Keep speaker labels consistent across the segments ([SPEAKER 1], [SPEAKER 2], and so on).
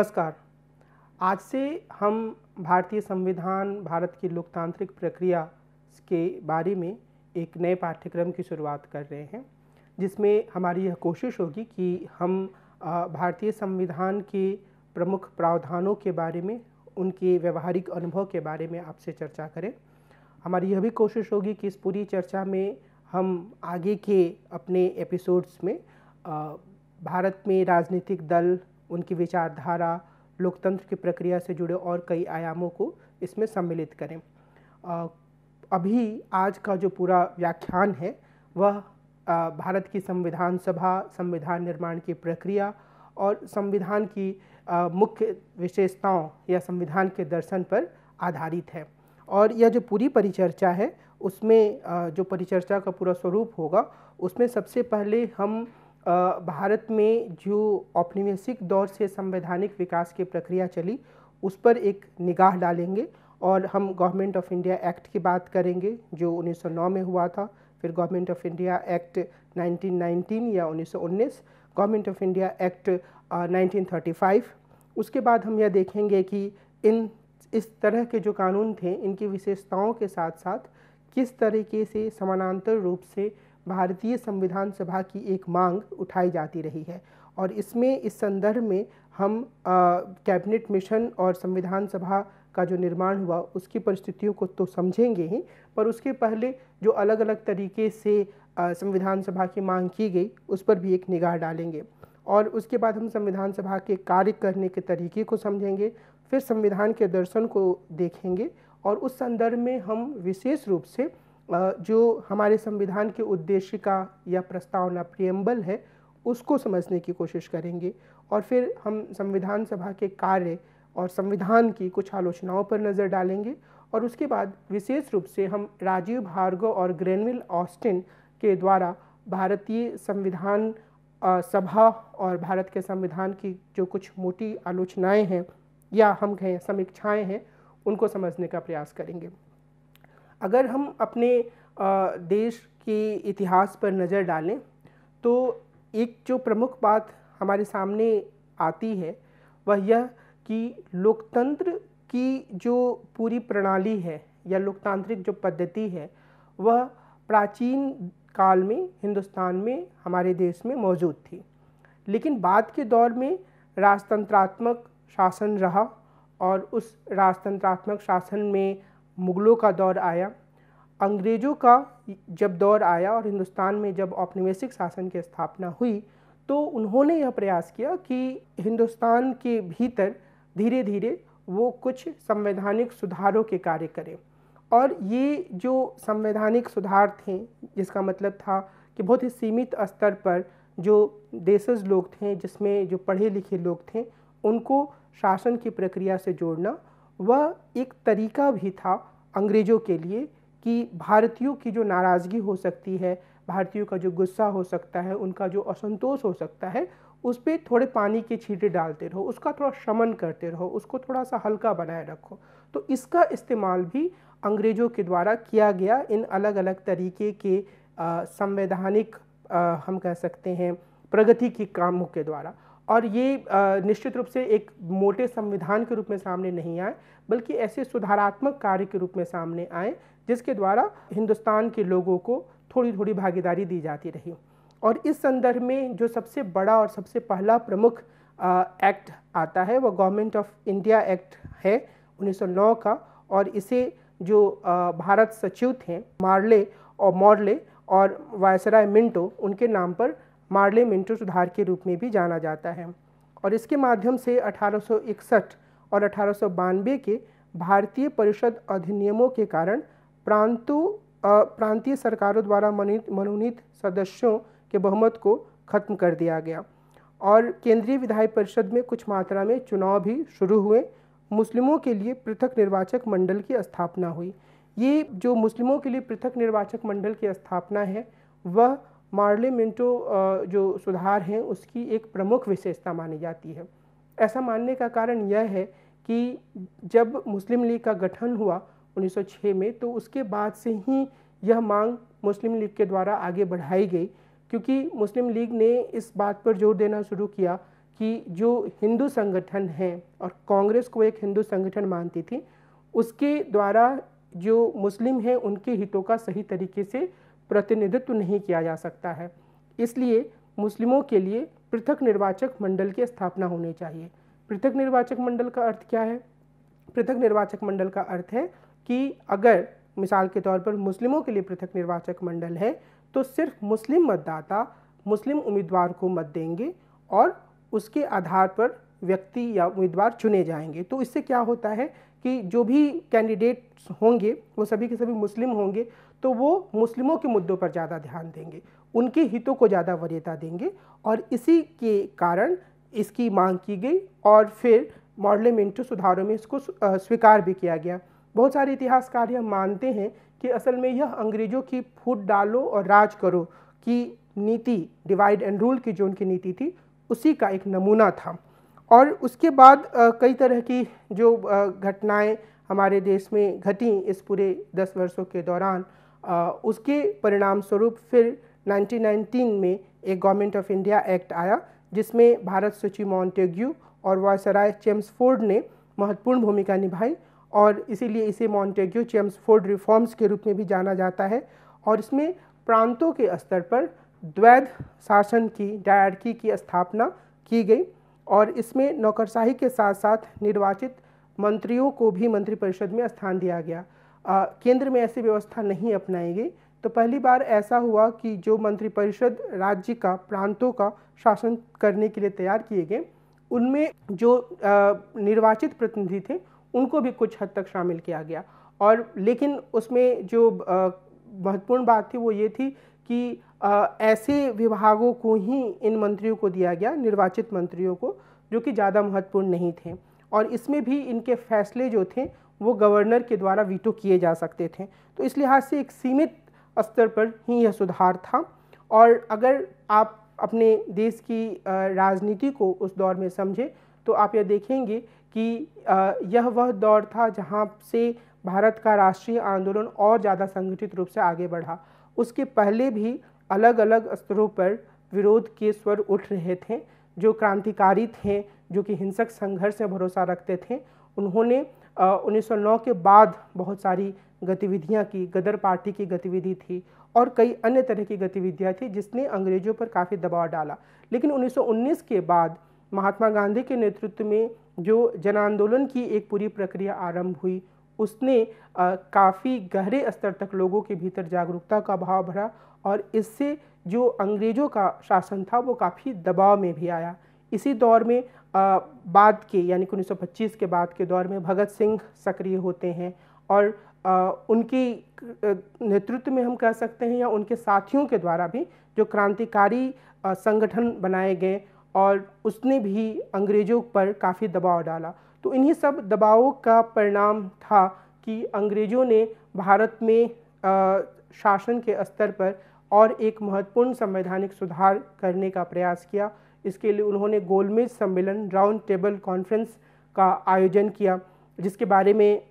[SPEAKER 1] नमस्कार आज से हम भारतीय संविधान भारत की लोकतांत्रिक प्रक्रिया के बारे में एक नए पाठ्यक्रम की शुरुआत कर रहे हैं जिसमें हमारी यह कोशिश होगी कि हम भारतीय संविधान के प्रमुख प्रावधानों के बारे में उनके व्यवहारिक अनुभव के बारे में आपसे चर्चा करें हमारी यह भी कोशिश होगी कि इस पूरी चर्चा में हम आगे के अपने एपिसोड्स में भारत में राजनीतिक दल उनकी विचारधारा लोकतंत्र की प्रक्रिया से जुड़े और कई आयामों को इसमें सम्मिलित करें अभी आज का जो पूरा व्याख्यान है वह भारत की संविधान सभा संविधान निर्माण की प्रक्रिया और संविधान की मुख्य विशेषताओं या संविधान के दर्शन पर आधारित है और यह जो पूरी परिचर्चा है उसमें जो परिचर्चा का पूरा स्वरूप होगा उसमें सबसे पहले हम भारत में जो औपनिवेशिक दौर से संवैधानिक विकास की प्रक्रिया चली उस पर एक निगाह डालेंगे और हम गवर्नमेंट ऑफ इंडिया एक्ट की बात करेंगे जो 1909 में हुआ था फिर गवर्नमेंट ऑफ इंडिया एक्ट 1919 या 1919 गवर्नमेंट ऑफ इंडिया एक्ट 1935 उसके बाद हम यह देखेंगे कि इन इस तरह के जो कानून थे इनकी विशेषताओं के साथ साथ किस तरीके से समानांतर रूप से भारतीय संविधान सभा की एक मांग उठाई जाती रही है और इसमें इस संदर्भ में हम कैबिनेट मिशन और संविधान सभा का जो निर्माण हुआ उसकी परिस्थितियों को तो समझेंगे ही पर उसके पहले जो अलग अलग तरीके से संविधान सभा की मांग की गई उस पर भी एक निगाह डालेंगे और उसके बाद हम संविधान सभा के कार्य करने के तरीके को समझेंगे फिर संविधान के दर्शन को देखेंगे और उस संदर्भ में हम विशेष रूप से जो हमारे संविधान के उद्देश्य का या प्रस्तावना प्रियम्बल है उसको समझने की कोशिश करेंगे और फिर हम संविधान सभा के कार्य और संविधान की कुछ आलोचनाओं पर नज़र डालेंगे और उसके बाद विशेष रूप से हम राजीव भार्गव और ग्रेनविल ऑस्टिन के द्वारा भारतीय संविधान सभा और भारत के संविधान की जो कुछ मोटी आलोचनाएं हैं या हम कहें समीक्षाएं हैं उनको समझने का प्रयास करेंगे अगर हम अपने देश के इतिहास पर नज़र डालें तो एक जो प्रमुख बात हमारे सामने आती है वह यह कि लोकतंत्र की जो पूरी प्रणाली है या लोकतांत्रिक जो पद्धति है वह प्राचीन काल में हिंदुस्तान में हमारे देश में मौजूद थी लेकिन बाद के दौर में राजतंत्रात्मक शासन रहा और उस राजतंत्रात्मक शासन में मुग़लों का दौर आया अंग्रेज़ों का जब दौर आया और हिंदुस्तान में जब औपनिवेशिक शासन की स्थापना हुई तो उन्होंने यह प्रयास किया कि हिंदुस्तान के भीतर धीरे धीरे वो कुछ संवैधानिक सुधारों के कार्य करें और ये जो संवैधानिक सुधार थे जिसका मतलब था कि बहुत ही सीमित स्तर पर जो देशज लोग थे जिसमें जो पढ़े लिखे लोग थे उनको शासन की प्रक्रिया से जोड़ना वह एक तरीका भी था अंग्रेज़ों के लिए कि भारतीयों की जो नाराज़गी हो सकती है भारतीयों का जो गुस्सा हो सकता है उनका जो असंतोष हो सकता है उस पर थोड़े पानी के छींटे डालते रहो उसका थोड़ा शमन करते रहो उसको थोड़ा सा हल्का बनाए रखो तो इसका इस्तेमाल भी अंग्रेज़ों के द्वारा किया गया इन अलग अलग तरीके के संवैधानिक हम कह सकते हैं प्रगति के कामों के द्वारा और ये निश्चित रूप से एक मोटे संविधान के रूप में सामने नहीं आए बल्कि ऐसे सुधारात्मक कार्य के रूप में सामने आए जिसके द्वारा हिंदुस्तान के लोगों को थोड़ी थोड़ी भागीदारी दी जाती रही और इस संदर्भ में जो सबसे बड़ा और सबसे पहला प्रमुख एक्ट आता है वह गवर्नमेंट ऑफ इंडिया एक्ट है 1909 का और इसे जो भारत सचिव थे मार्ले और मॉर्ले और वायसराय मिंटो उनके नाम पर मार्ले मिंटो सुधार के रूप में भी जाना जाता है और इसके माध्यम से 1861 और अठारह के भारतीय परिषद अधिनियमों के कारण प्रांतु प्रांतीय सरकारों द्वारा मनोनीत सदस्यों के बहुमत को खत्म कर दिया गया और केंद्रीय विधायक परिषद में कुछ मात्रा में चुनाव भी शुरू हुए मुस्लिमों के लिए पृथक निर्वाचक मंडल की स्थापना हुई ये जो मुस्लिमों के लिए पृथक निर्वाचक मंडल की स्थापना है वह मार्ली मिंटो जो सुधार हैं उसकी एक प्रमुख विशेषता मानी जाती है ऐसा मानने का कारण यह है कि जब मुस्लिम लीग का गठन हुआ 1906 में तो उसके बाद से ही यह मांग मुस्लिम लीग के द्वारा आगे बढ़ाई गई क्योंकि मुस्लिम लीग ने इस बात पर जोर देना शुरू किया कि जो हिंदू संगठन हैं और कांग्रेस को एक हिंदू संगठन मानती थी उसके द्वारा जो मुस्लिम हैं उनके हितों का सही तरीके से प्रतिनिधित्व नहीं किया जा सकता है इसलिए मुस्लिमों के लिए पृथक निर्वाचक मंडल की स्थापना होनी चाहिए पृथक निर्वाचक मंडल का अर्थ क्या है पृथक निर्वाचक मंडल का अर्थ है कि अगर मिसाल के तौर पर मुस्लिमों के लिए पृथक निर्वाचक मंडल है तो सिर्फ मुस्लिम मतदाता मुस्लिम उम्मीदवार को मत देंगे और उसके आधार पर व्यक्ति या उम्मीदवार चुने जाएंगे तो इससे क्या होता है कि जो भी कैंडिडेट्स होंगे वो सभी के सभी मुस्लिम होंगे तो वो मुस्लिमों के मुद्दों पर ज़्यादा ध्यान देंगे उनके हितों को ज़्यादा वरीयता देंगे और इसी के कारण इसकी मांग की गई और फिर मॉडलमेंटो सुधारों में इसको स्वीकार भी किया गया बहुत सारे इतिहासकार यह मानते हैं कि असल में यह अंग्रेज़ों की फूट डालो और राज करो की नीति डिवाइड एंड रूल की जो उनकी नीति थी उसी का एक नमूना था और उसके बाद कई तरह की जो घटनाएं हमारे देश में घटी इस पूरे दस वर्षों के दौरान आ, उसके परिणाम स्वरूप फिर 1919 में एक गवर्नमेंट ऑफ इंडिया एक्ट आया जिसमें भारत सुचि मॉन्टेग्यू और वायसराय चेम्सफोर्ड ने महत्वपूर्ण भूमिका निभाई और इसीलिए इसे मॉन्टेग्यू चेम्सफोर्ड रिफॉर्म्स के रूप में भी जाना जाता है और इसमें प्रांतों के स्तर पर द्वैध शासन की डायरकी की स्थापना की गई और इसमें नौकरशाही के साथ साथ निर्वाचित मंत्रियों को भी मंत्रिपरिषद में स्थान दिया गया आ, केंद्र में ऐसी व्यवस्था नहीं अपनाई गई तो पहली बार ऐसा हुआ कि जो मंत्रिपरिषद राज्य का प्रांतों का शासन करने के लिए तैयार किए गए उनमें जो आ, निर्वाचित प्रतिनिधि थे उनको भी कुछ हद तक शामिल किया गया और लेकिन उसमें जो महत्वपूर्ण बात थी वो ये थी कि आ, ऐसे विभागों को ही इन मंत्रियों को दिया गया निर्वाचित मंत्रियों को जो कि ज़्यादा महत्वपूर्ण नहीं थे और इसमें भी इनके फैसले जो थे वो गवर्नर के द्वारा वीटो किए जा सकते थे तो इस लिहाज से एक सीमित स्तर पर ही यह सुधार था और अगर आप अपने देश की राजनीति को उस दौर में समझें तो आप यह देखेंगे कि यह वह दौर था जहां से भारत का राष्ट्रीय आंदोलन और ज़्यादा संगठित रूप से आगे बढ़ा उसके पहले भी अलग अलग स्तरों पर विरोध के स्वर उठ रहे थे जो क्रांतिकारी थे जो कि हिंसक संघर्ष में भरोसा रखते थे उन्होंने 1909 के बाद बहुत सारी गतिविधियां की गदर पार्टी की गतिविधि थी और कई अन्य तरह की गतिविधियां थी जिसने अंग्रेज़ों पर काफ़ी दबाव डाला लेकिन 1919 के बाद महात्मा गांधी के नेतृत्व में जो जन आंदोलन की एक पूरी प्रक्रिया आरंभ हुई उसने काफ़ी गहरे स्तर तक लोगों के भीतर जागरूकता का भाव भरा और इससे जो अंग्रेज़ों का शासन था वो काफ़ी दबाव में भी आया इसी दौर में बाद के यानी कि 1925 के बाद के दौर में भगत सिंह सक्रिय होते हैं और आ, उनकी नेतृत्व में हम कह सकते हैं या उनके साथियों के द्वारा भी जो क्रांतिकारी संगठन बनाए गए और उसने भी अंग्रेज़ों पर काफ़ी दबाव डाला तो इन्हीं सब दबावों का परिणाम था कि अंग्रेज़ों ने भारत में आ, शासन के स्तर पर और एक महत्वपूर्ण संवैधानिक सुधार करने का प्रयास किया इसके लिए उन्होंने गोलमेज सम्मेलन राउंड टेबल कॉन्फ्रेंस का आयोजन किया जिसके बारे में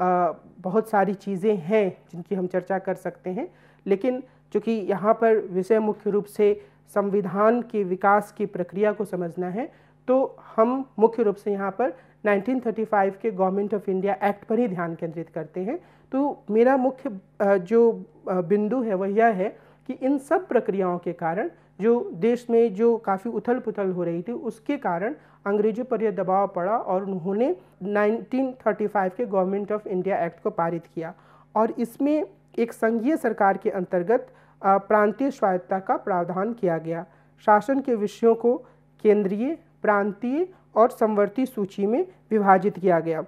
[SPEAKER 1] बहुत सारी चीज़ें हैं जिनकी हम चर्चा कर सकते हैं लेकिन चूँकि यहाँ पर विषय मुख्य रूप से संविधान के विकास की प्रक्रिया को समझना है तो हम मुख्य रूप से यहाँ पर 1935 के गवर्नमेंट ऑफ इंडिया एक्ट पर ही ध्यान केंद्रित करते हैं तो मेरा मुख्य जो बिंदु है वह यह है कि इन सब प्रक्रियाओं के कारण जो देश में जो काफ़ी उथल पुथल हो रही थी उसके कारण अंग्रेजों पर यह दबाव पड़ा और उन्होंने 1935 के गवर्नमेंट ऑफ इंडिया एक्ट को पारित किया और इसमें एक संघीय सरकार के अंतर्गत प्रांतीय स्वायत्ता का प्रावधान किया गया शासन के विषयों को केंद्रीय प्रांतीय और संवर्ती सूची में विभाजित किया गया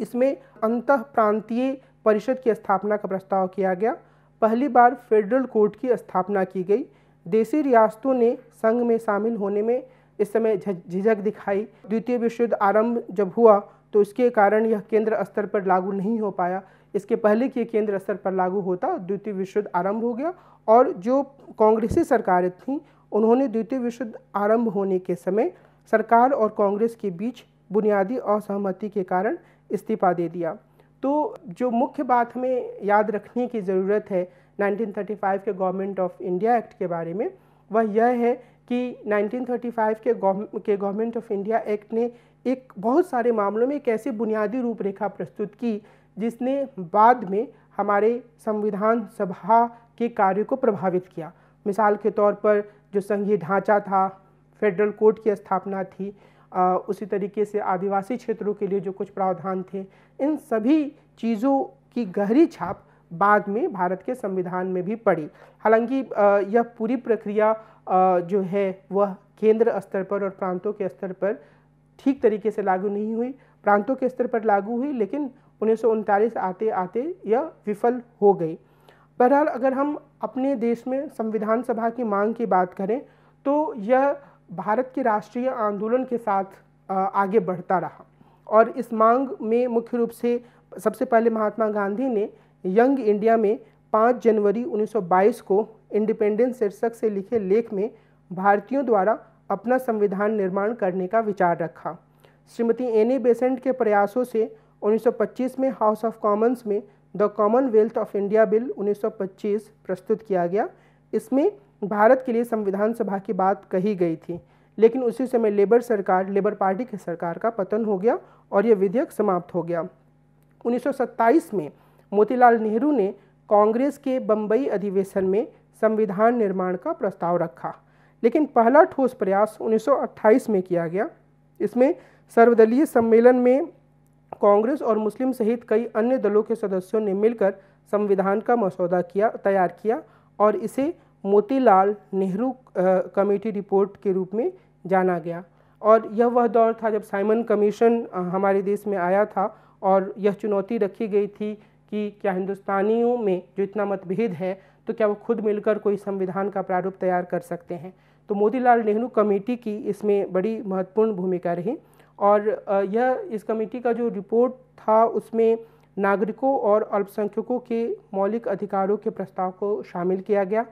[SPEAKER 1] इसमें अंत प्रांतीय परिषद की स्थापना का प्रस्ताव किया गया पहली बार फेडरल कोर्ट की स्थापना की गई देसी रियासतों ने संघ में शामिल होने में इस समय झिझक दिखाई द्वितीय विश्व युद्ध आरंभ जब हुआ तो इसके कारण यह केंद्र स्तर पर लागू नहीं हो पाया इसके पहले कि केंद्र स्तर पर लागू होता द्वितीय विश्व युद्ध आरंभ हो गया और जो कांग्रेसी सरकारें थीं उन्होंने द्वितीय विश्व युद्ध आरंभ होने के समय सरकार और कांग्रेस के बीच बुनियादी असहमति के कारण इस्तीफा दे दिया तो जो मुख्य बात हमें याद रखने की ज़रूरत है 1935 के गवर्नमेंट ऑफ इंडिया एक्ट के बारे में वह यह है कि 1935 के के गवर्नमेंट ऑफ इंडिया एक्ट ने एक बहुत सारे मामलों में एक ऐसी बुनियादी रूपरेखा प्रस्तुत की जिसने बाद में हमारे संविधान सभा के कार्य को प्रभावित किया मिसाल के तौर पर जो संघीय ढांचा था फेडरल कोर्ट की स्थापना थी आ, उसी तरीके से आदिवासी क्षेत्रों के लिए जो कुछ प्रावधान थे इन सभी चीज़ों की गहरी छाप बाद में भारत के संविधान में भी पड़ी हालांकि यह पूरी प्रक्रिया जो है वह केंद्र स्तर पर और प्रांतों के स्तर पर ठीक तरीके से लागू नहीं हुई प्रांतों के स्तर पर लागू हुई लेकिन उन्नीस आते आते यह विफल हो गई बहरहाल अगर हम अपने देश में संविधान सभा की मांग की बात करें तो यह भारत के राष्ट्रीय आंदोलन के साथ आगे बढ़ता रहा और इस मांग में मुख्य रूप से सबसे पहले महात्मा गांधी ने यंग इंडिया में 5 जनवरी 1922 को इंडिपेंडेंस शीर्षक से लिखे लेख में भारतीयों द्वारा अपना संविधान निर्माण करने का विचार रखा श्रीमती एनी बेसेंट के प्रयासों से 1925 में हाउस ऑफ कॉमन्स में the Commonwealth of India Bill 1925 प्रस्तुत किया गया इसमें भारत के लिए संविधान सभा की बात कही गई थी लेकिन उसी समय लेबर सरकार लेबर पार्टी की सरकार का पतन हो गया और यह विधेयक समाप्त हो गया 1927 में मोतीलाल नेहरू ने कांग्रेस के बम्बई अधिवेशन में संविधान निर्माण का प्रस्ताव रखा लेकिन पहला ठोस प्रयास 1928 में किया गया इसमें सर्वदलीय सम्मेलन में कांग्रेस और मुस्लिम सहित कई अन्य दलों के सदस्यों ने मिलकर संविधान का मसौदा किया तैयार किया और इसे मोतीलाल नेहरू कमेटी रिपोर्ट के रूप में जाना गया और यह वह दौर था जब साइमन कमीशन हमारे देश में आया था और यह चुनौती रखी गई थी कि क्या हिंदुस्तानियों में जो इतना मतभेद है तो क्या वो खुद मिलकर कोई संविधान का प्रारूप तैयार कर सकते हैं तो मोतीलाल नेहरू कमेटी की इसमें बड़ी महत्वपूर्ण भूमिका रही और यह इस कमेटी का जो रिपोर्ट था उसमें नागरिकों और अल्पसंख्यकों के मौलिक अधिकारों के प्रस्ताव को शामिल किया गया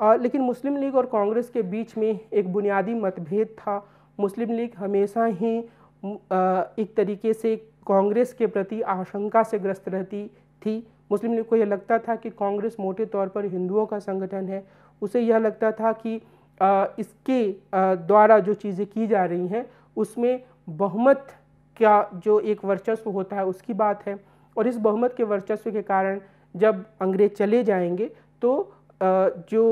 [SPEAKER 1] आ, लेकिन मुस्लिम लीग और कांग्रेस के बीच में एक बुनियादी मतभेद था मुस्लिम लीग हमेशा ही एक तरीके से कांग्रेस के प्रति आशंका से ग्रस्त रहती थी मुस्लिम लीग को यह लगता था कि कांग्रेस मोटे तौर पर हिंदुओं का संगठन है उसे यह लगता था कि इसके द्वारा जो चीज़ें की जा रही हैं उसमें बहुमत का जो एक वर्चस्व होता है उसकी बात है और इस बहुमत के वर्चस्व के कारण जब अंग्रेज चले जाएंगे तो जो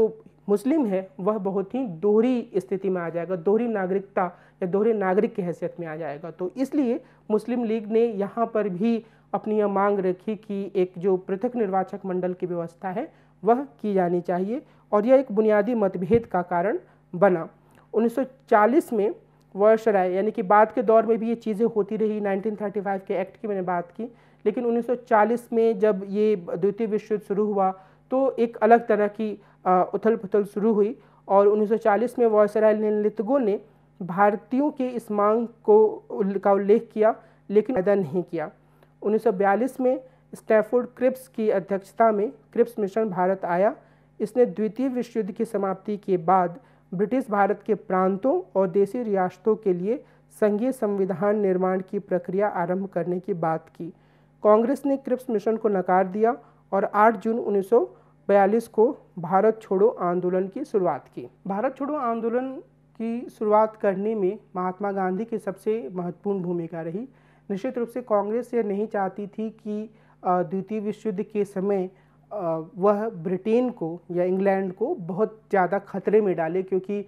[SPEAKER 1] मुस्लिम है वह बहुत ही दोहरी स्थिति में आ जाएगा दोहरी नागरिकता या दोहरे नागरिक की हैसियत में आ जाएगा तो इसलिए मुस्लिम लीग ने यहाँ पर भी अपनी यह मांग रखी कि एक जो पृथक निर्वाचक मंडल की व्यवस्था है वह की जानी चाहिए और यह एक बुनियादी मतभेद का कारण बना 1940 में वर्ष राय यानी कि बाद के दौर में भी ये चीज़ें होती रही 1935 के एक्ट की मैंने बात की लेकिन 1940 में जब ये द्वितीय विश्व युद्ध शुरू हुआ तो एक अलग तरह की उथल पुथल शुरू हुई और 1940 में वॉयसराय लितगो ने भारतीयों की इस मांग को का उल्लेख किया लेकिन अदा नहीं किया 1942 में स्टैफोर्ड क्रिप्स की अध्यक्षता में क्रिप्स मिशन भारत आया इसने द्वितीय विश्व युद्ध की समाप्ति के बाद ब्रिटिश भारत के प्रांतों और देसी रियासतों के लिए संघीय संविधान निर्माण की प्रक्रिया आरंभ करने की बात की कांग्रेस ने क्रिप्स मिशन को नकार दिया और 8 जून उन्नीस बयालीस को भारत छोड़ो आंदोलन की शुरुआत की भारत छोड़ो आंदोलन की शुरुआत करने में महात्मा गांधी की सबसे महत्वपूर्ण भूमिका रही निश्चित रूप से कांग्रेस यह नहीं चाहती थी कि द्वितीय विश्व युद्ध के समय वह ब्रिटेन को या इंग्लैंड को बहुत ज़्यादा खतरे में डाले क्योंकि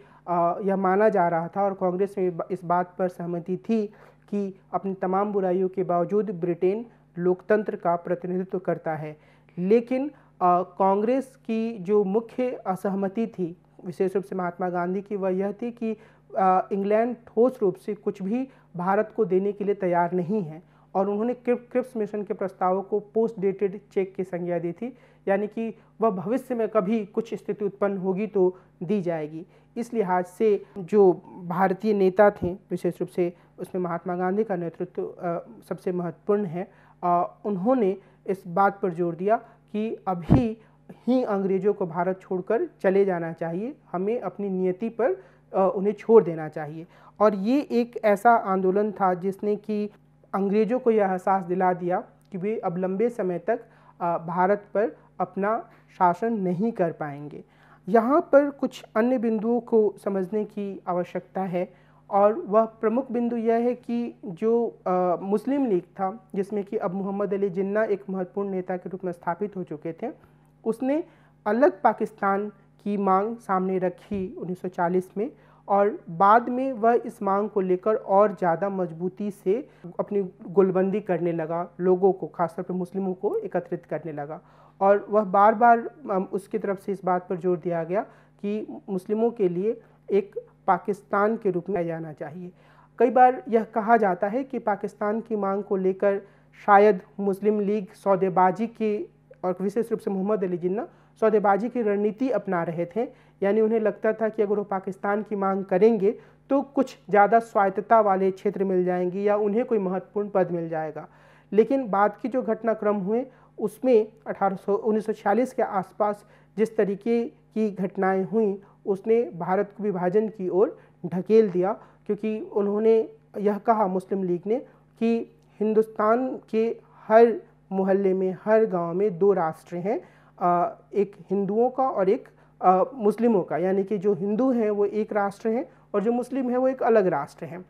[SPEAKER 1] यह माना जा रहा था और कांग्रेस में इस बात पर सहमति थी कि अपनी तमाम बुराइयों के बावजूद ब्रिटेन लोकतंत्र का प्रतिनिधित्व करता है लेकिन कांग्रेस की जो मुख्य असहमति थी विशेष रूप से महात्मा गांधी की वह यह थी कि इंग्लैंड ठोस रूप से कुछ भी भारत को देने के लिए तैयार नहीं है और उन्होंने क्रिप क्रिप्स मिशन के प्रस्तावों को पोस्ट डेटेड चेक की संज्ञा दी थी यानी कि वह भविष्य में कभी कुछ स्थिति उत्पन्न होगी तो दी जाएगी इस लिहाज से जो भारतीय नेता थे विशेष रूप से उसमें महात्मा गांधी का नेतृत्व सबसे महत्वपूर्ण है उन्होंने इस बात पर जोर दिया कि अभी ही अंग्रेज़ों को भारत छोड़कर चले जाना चाहिए हमें अपनी नियति पर उन्हें छोड़ देना चाहिए और ये एक ऐसा आंदोलन था जिसने कि अंग्रेज़ों को यह एहसास दिला दिया कि वे अब लंबे समय तक भारत पर अपना शासन नहीं कर पाएंगे यहाँ पर कुछ अन्य बिंदुओं को समझने की आवश्यकता है और वह प्रमुख बिंदु यह है कि जो आ, मुस्लिम लीग था जिसमें कि अब मोहम्मद अली जिन्ना एक महत्वपूर्ण नेता के रूप में स्थापित हो चुके थे उसने अलग पाकिस्तान की मांग सामने रखी 1940 में और बाद में वह इस मांग को लेकर और ज़्यादा मजबूती से अपनी गुलबंदी करने लगा लोगों को खासतौर पर मुस्लिमों को एकत्रित करने लगा और वह बार बार उसकी तरफ से इस बात पर जोर दिया गया कि मुस्लिमों के लिए एक पाकिस्तान के रूप में जाना चाहिए कई बार यह कहा जाता है कि पाकिस्तान की मांग को लेकर शायद मुस्लिम लीग सौदेबाजी की और विशेष रूप से मोहम्मद अली जिन्ना सौदेबाजी की रणनीति अपना रहे थे यानी उन्हें लगता था कि अगर वो पाकिस्तान की मांग करेंगे तो कुछ ज़्यादा स्वायत्तता वाले क्षेत्र मिल जाएंगे या उन्हें कोई महत्वपूर्ण पद मिल जाएगा लेकिन बाद की जो घटनाक्रम हुए उसमें अठारह के आसपास जिस तरीके की घटनाएं हुई उसने भारत को विभाजन की ओर ढकेल दिया क्योंकि उन्होंने यह कहा मुस्लिम लीग ने कि हिंदुस्तान के हर मोहल्ले में हर गांव में दो राष्ट्र हैं एक हिंदुओं का और एक मुस्लिमों का यानी कि जो हिंदू हैं वो एक राष्ट्र हैं और जो मुस्लिम हैं वो एक अलग राष्ट्र हैं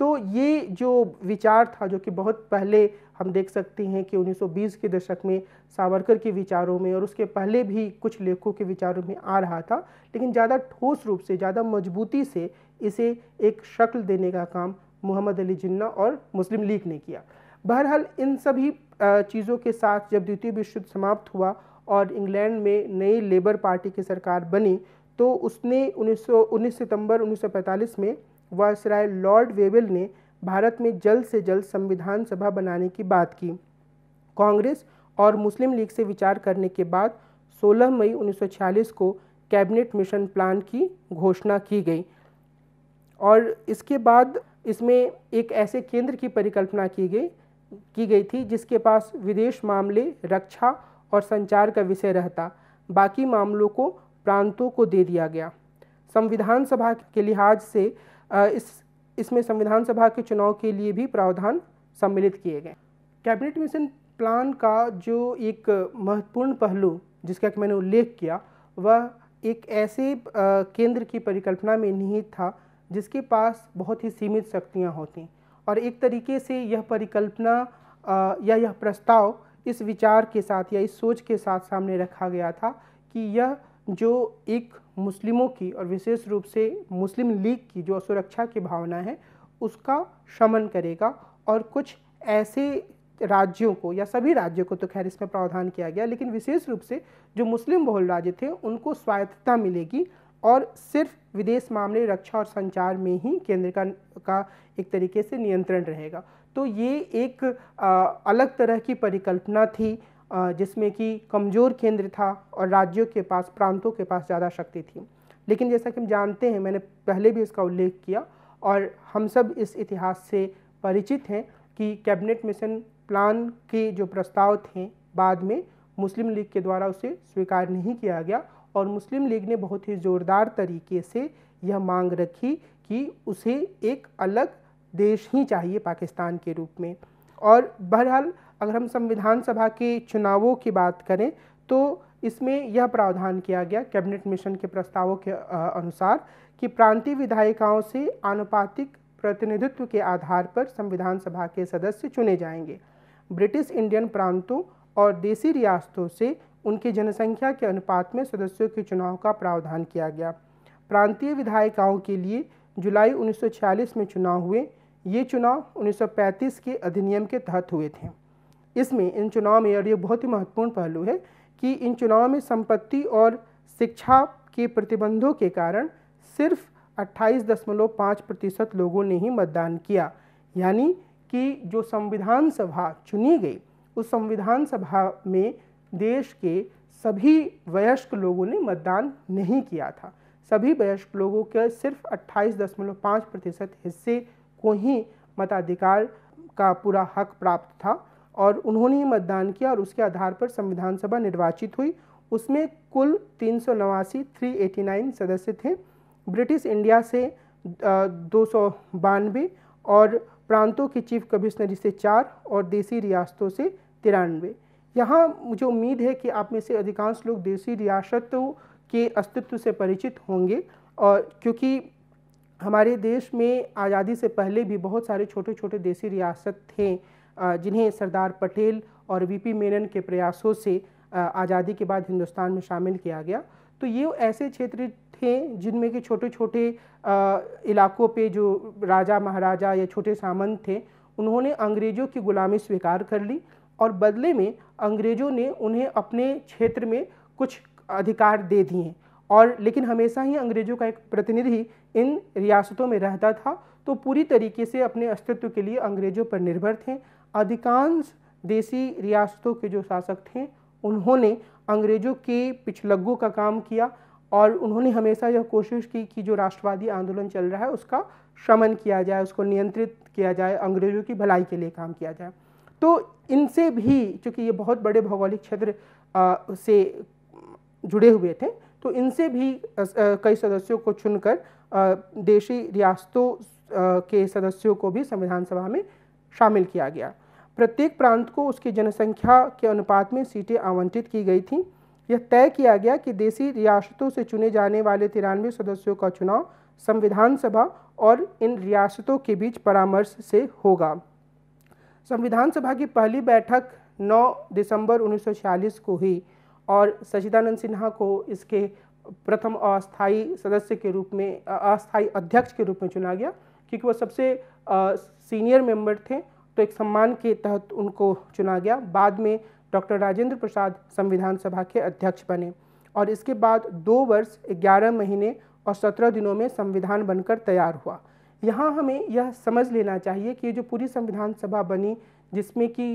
[SPEAKER 1] तो ये जो विचार था जो कि बहुत पहले हम देख सकते हैं कि 1920 के दशक में सावरकर के विचारों में और उसके पहले भी कुछ लेखों के विचारों में आ रहा था लेकिन ज़्यादा ठोस रूप से ज़्यादा मजबूती से इसे एक शक्ल देने का काम मोहम्मद अली जिन्ना और मुस्लिम लीग ने किया बहरहाल इन सभी चीज़ों के साथ जब द्वितीय विश्व युद्ध समाप्त हुआ और इंग्लैंड में नई लेबर पार्टी की सरकार बनी तो उसने 1919 सितंबर 1945 में वायसराय लॉर्ड वेवेल ने भारत में जल्द से जल्द संविधान सभा बनाने की बात की कांग्रेस और मुस्लिम लीग से विचार करने के बाद 16 मई 1946 को कैबिनेट मिशन प्लान की घोषणा की गई और इसके बाद इसमें एक ऐसे केंद्र की परिकल्पना की गई की गई थी जिसके पास विदेश मामले रक्षा और संचार का विषय रहता बाकी मामलों को प्रांतों को दे दिया गया संविधान सभा के लिहाज से इस इसमें संविधान सभा के चुनाव के लिए भी प्रावधान सम्मिलित किए गए कैबिनेट मिशन प्लान का जो एक महत्वपूर्ण पहलू जिसका कि मैंने उल्लेख किया वह एक ऐसे केंद्र की परिकल्पना में निहित था जिसके पास बहुत ही सीमित शक्तियाँ होती और एक तरीके से यह परिकल्पना या यह प्रस्ताव इस विचार के साथ या इस सोच के साथ सामने रखा गया था कि यह जो एक मुस्लिमों की और विशेष रूप से मुस्लिम लीग की जो असुरक्षा की भावना है उसका शमन करेगा और कुछ ऐसे राज्यों को या सभी राज्यों को तो खैर इसमें प्रावधान किया गया लेकिन विशेष रूप से जो मुस्लिम बहुल राज्य थे उनको स्वायत्तता मिलेगी और सिर्फ विदेश मामले रक्षा और संचार में ही केंद्र का का एक तरीके से नियंत्रण रहेगा तो ये एक आ, अलग तरह की परिकल्पना थी जिसमें कि कमज़ोर केंद्र था और राज्यों के पास प्रांतों के पास ज़्यादा शक्ति थी लेकिन जैसा कि हम जानते हैं मैंने पहले भी इसका उल्लेख किया और हम सब इस इतिहास से परिचित हैं कि कैबिनेट मिशन प्लान के जो प्रस्ताव थे बाद में मुस्लिम लीग के द्वारा उसे स्वीकार नहीं किया गया और मुस्लिम लीग ने बहुत ही ज़ोरदार तरीके से यह मांग रखी कि उसे एक अलग देश ही चाहिए पाकिस्तान के रूप में और बहरहाल अगर हम संविधान सभा के चुनावों की बात करें तो इसमें यह प्रावधान किया गया कैबिनेट मिशन के प्रस्तावों के अनुसार कि प्रांतीय विधायिकाओं से आनुपातिक प्रतिनिधित्व के आधार पर संविधान सभा के सदस्य चुने जाएंगे ब्रिटिश इंडियन प्रांतों और देसी रियासतों से उनकी जनसंख्या के अनुपात में सदस्यों के चुनाव का प्रावधान किया गया प्रांतीय विधायिकाओं के लिए जुलाई 1946 में चुनाव हुए ये चुनाव 1935 के अधिनियम के तहत हुए थे इसमें इन चुनाव में और ये बहुत ही महत्वपूर्ण पहलू है कि इन चुनाव में संपत्ति और शिक्षा के प्रतिबंधों के कारण सिर्फ 28.5 प्रतिशत लोगों ने ही मतदान किया यानी कि जो संविधान सभा चुनी गई उस संविधान सभा में देश के सभी वयस्क लोगों ने मतदान नहीं किया था सभी वयस्क लोगों के सिर्फ 28.5 प्रतिशत हिस्से को ही मताधिकार का पूरा हक प्राप्त था और उन्होंने ही मतदान किया और उसके आधार पर संविधान सभा निर्वाचित हुई उसमें कुल तीन सौ नवासी थ्री एटी नाइन सदस्य थे ब्रिटिश इंडिया से दो सौ बानवे और प्रांतों के चीफ कमिश्नरी से चार और देसी रियासतों से तिरानवे यहाँ मुझे उम्मीद है कि आप में से अधिकांश लोग देसी रियासतों के अस्तित्व से परिचित होंगे और क्योंकि हमारे देश में आज़ादी से पहले भी बहुत सारे छोटे छोटे देसी रियासत थे जिन्हें सरदार पटेल और वीपी मेनन के प्रयासों से आज़ादी के बाद हिंदुस्तान में शामिल किया गया तो ये ऐसे क्षेत्र थे जिनमें कि छोटे छोटे इलाकों पे जो राजा महाराजा या छोटे सामंत थे उन्होंने अंग्रेज़ों की गुलामी स्वीकार कर ली और बदले में अंग्रेज़ों ने उन्हें अपने क्षेत्र में कुछ अधिकार दे दिए और लेकिन हमेशा ही अंग्रेज़ों का एक प्रतिनिधि इन रियासतों में रहता था तो पूरी तरीके से अपने अस्तित्व के लिए अंग्रेज़ों पर निर्भर थे अधिकांश देसी रियासतों के जो शासक थे उन्होंने अंग्रेज़ों के पिछलग्गों का काम किया और उन्होंने हमेशा यह कोशिश की कि जो राष्ट्रवादी आंदोलन चल रहा है उसका शमन किया जाए उसको नियंत्रित किया जाए अंग्रेज़ों की भलाई के लिए काम किया जाए तो इनसे भी चूँकि ये बहुत बड़े भौगोलिक क्षेत्र से जुड़े हुए थे तो इनसे भी कई सदस्यों को चुनकर देशी रियासतों के सदस्यों को भी संविधान सभा में शामिल किया गया प्रत्येक प्रांत को उसकी जनसंख्या के अनुपात में सीटें आवंटित की गई थीं यह तय किया गया कि देसी रियासतों से चुने जाने वाले तिरानवे सदस्यों का चुनाव संविधान सभा और इन रियासतों के बीच परामर्श से होगा संविधान सभा की पहली बैठक 9 दिसंबर 1946 को हुई और सचिदानंद सिन्हा को इसके प्रथम अस्थाई सदस्य के रूप में अस्थाई अध्यक्ष के रूप में चुना गया क्योंकि वो सबसे सीनियर मेंबर थे तो एक सम्मान के तहत उनको चुना गया बाद में डॉक्टर राजेंद्र प्रसाद संविधान सभा के अध्यक्ष बने और इसके बाद दो वर्ष ग्यारह महीने और सत्रह दिनों में संविधान बनकर तैयार हुआ यहाँ हमें यह समझ लेना चाहिए कि जो पूरी संविधान सभा बनी जिसमें कि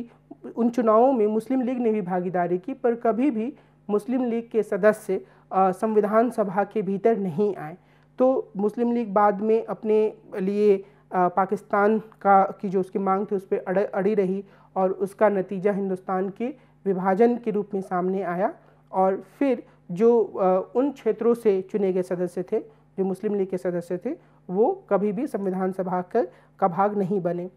[SPEAKER 1] उन चुनावों में मुस्लिम लीग ने भी भागीदारी की पर कभी भी मुस्लिम लीग के सदस्य संविधान सभा के भीतर नहीं आए तो मुस्लिम लीग बाद में अपने लिए पाकिस्तान का की जो उसकी मांग थी उस पर अड़ी रही और उसका नतीजा हिंदुस्तान के विभाजन के रूप में सामने आया और फिर जो उन क्षेत्रों से चुने गए सदस्य थे जो मुस्लिम लीग के सदस्य थे वो कभी भी संविधान सभा का का भाग नहीं बने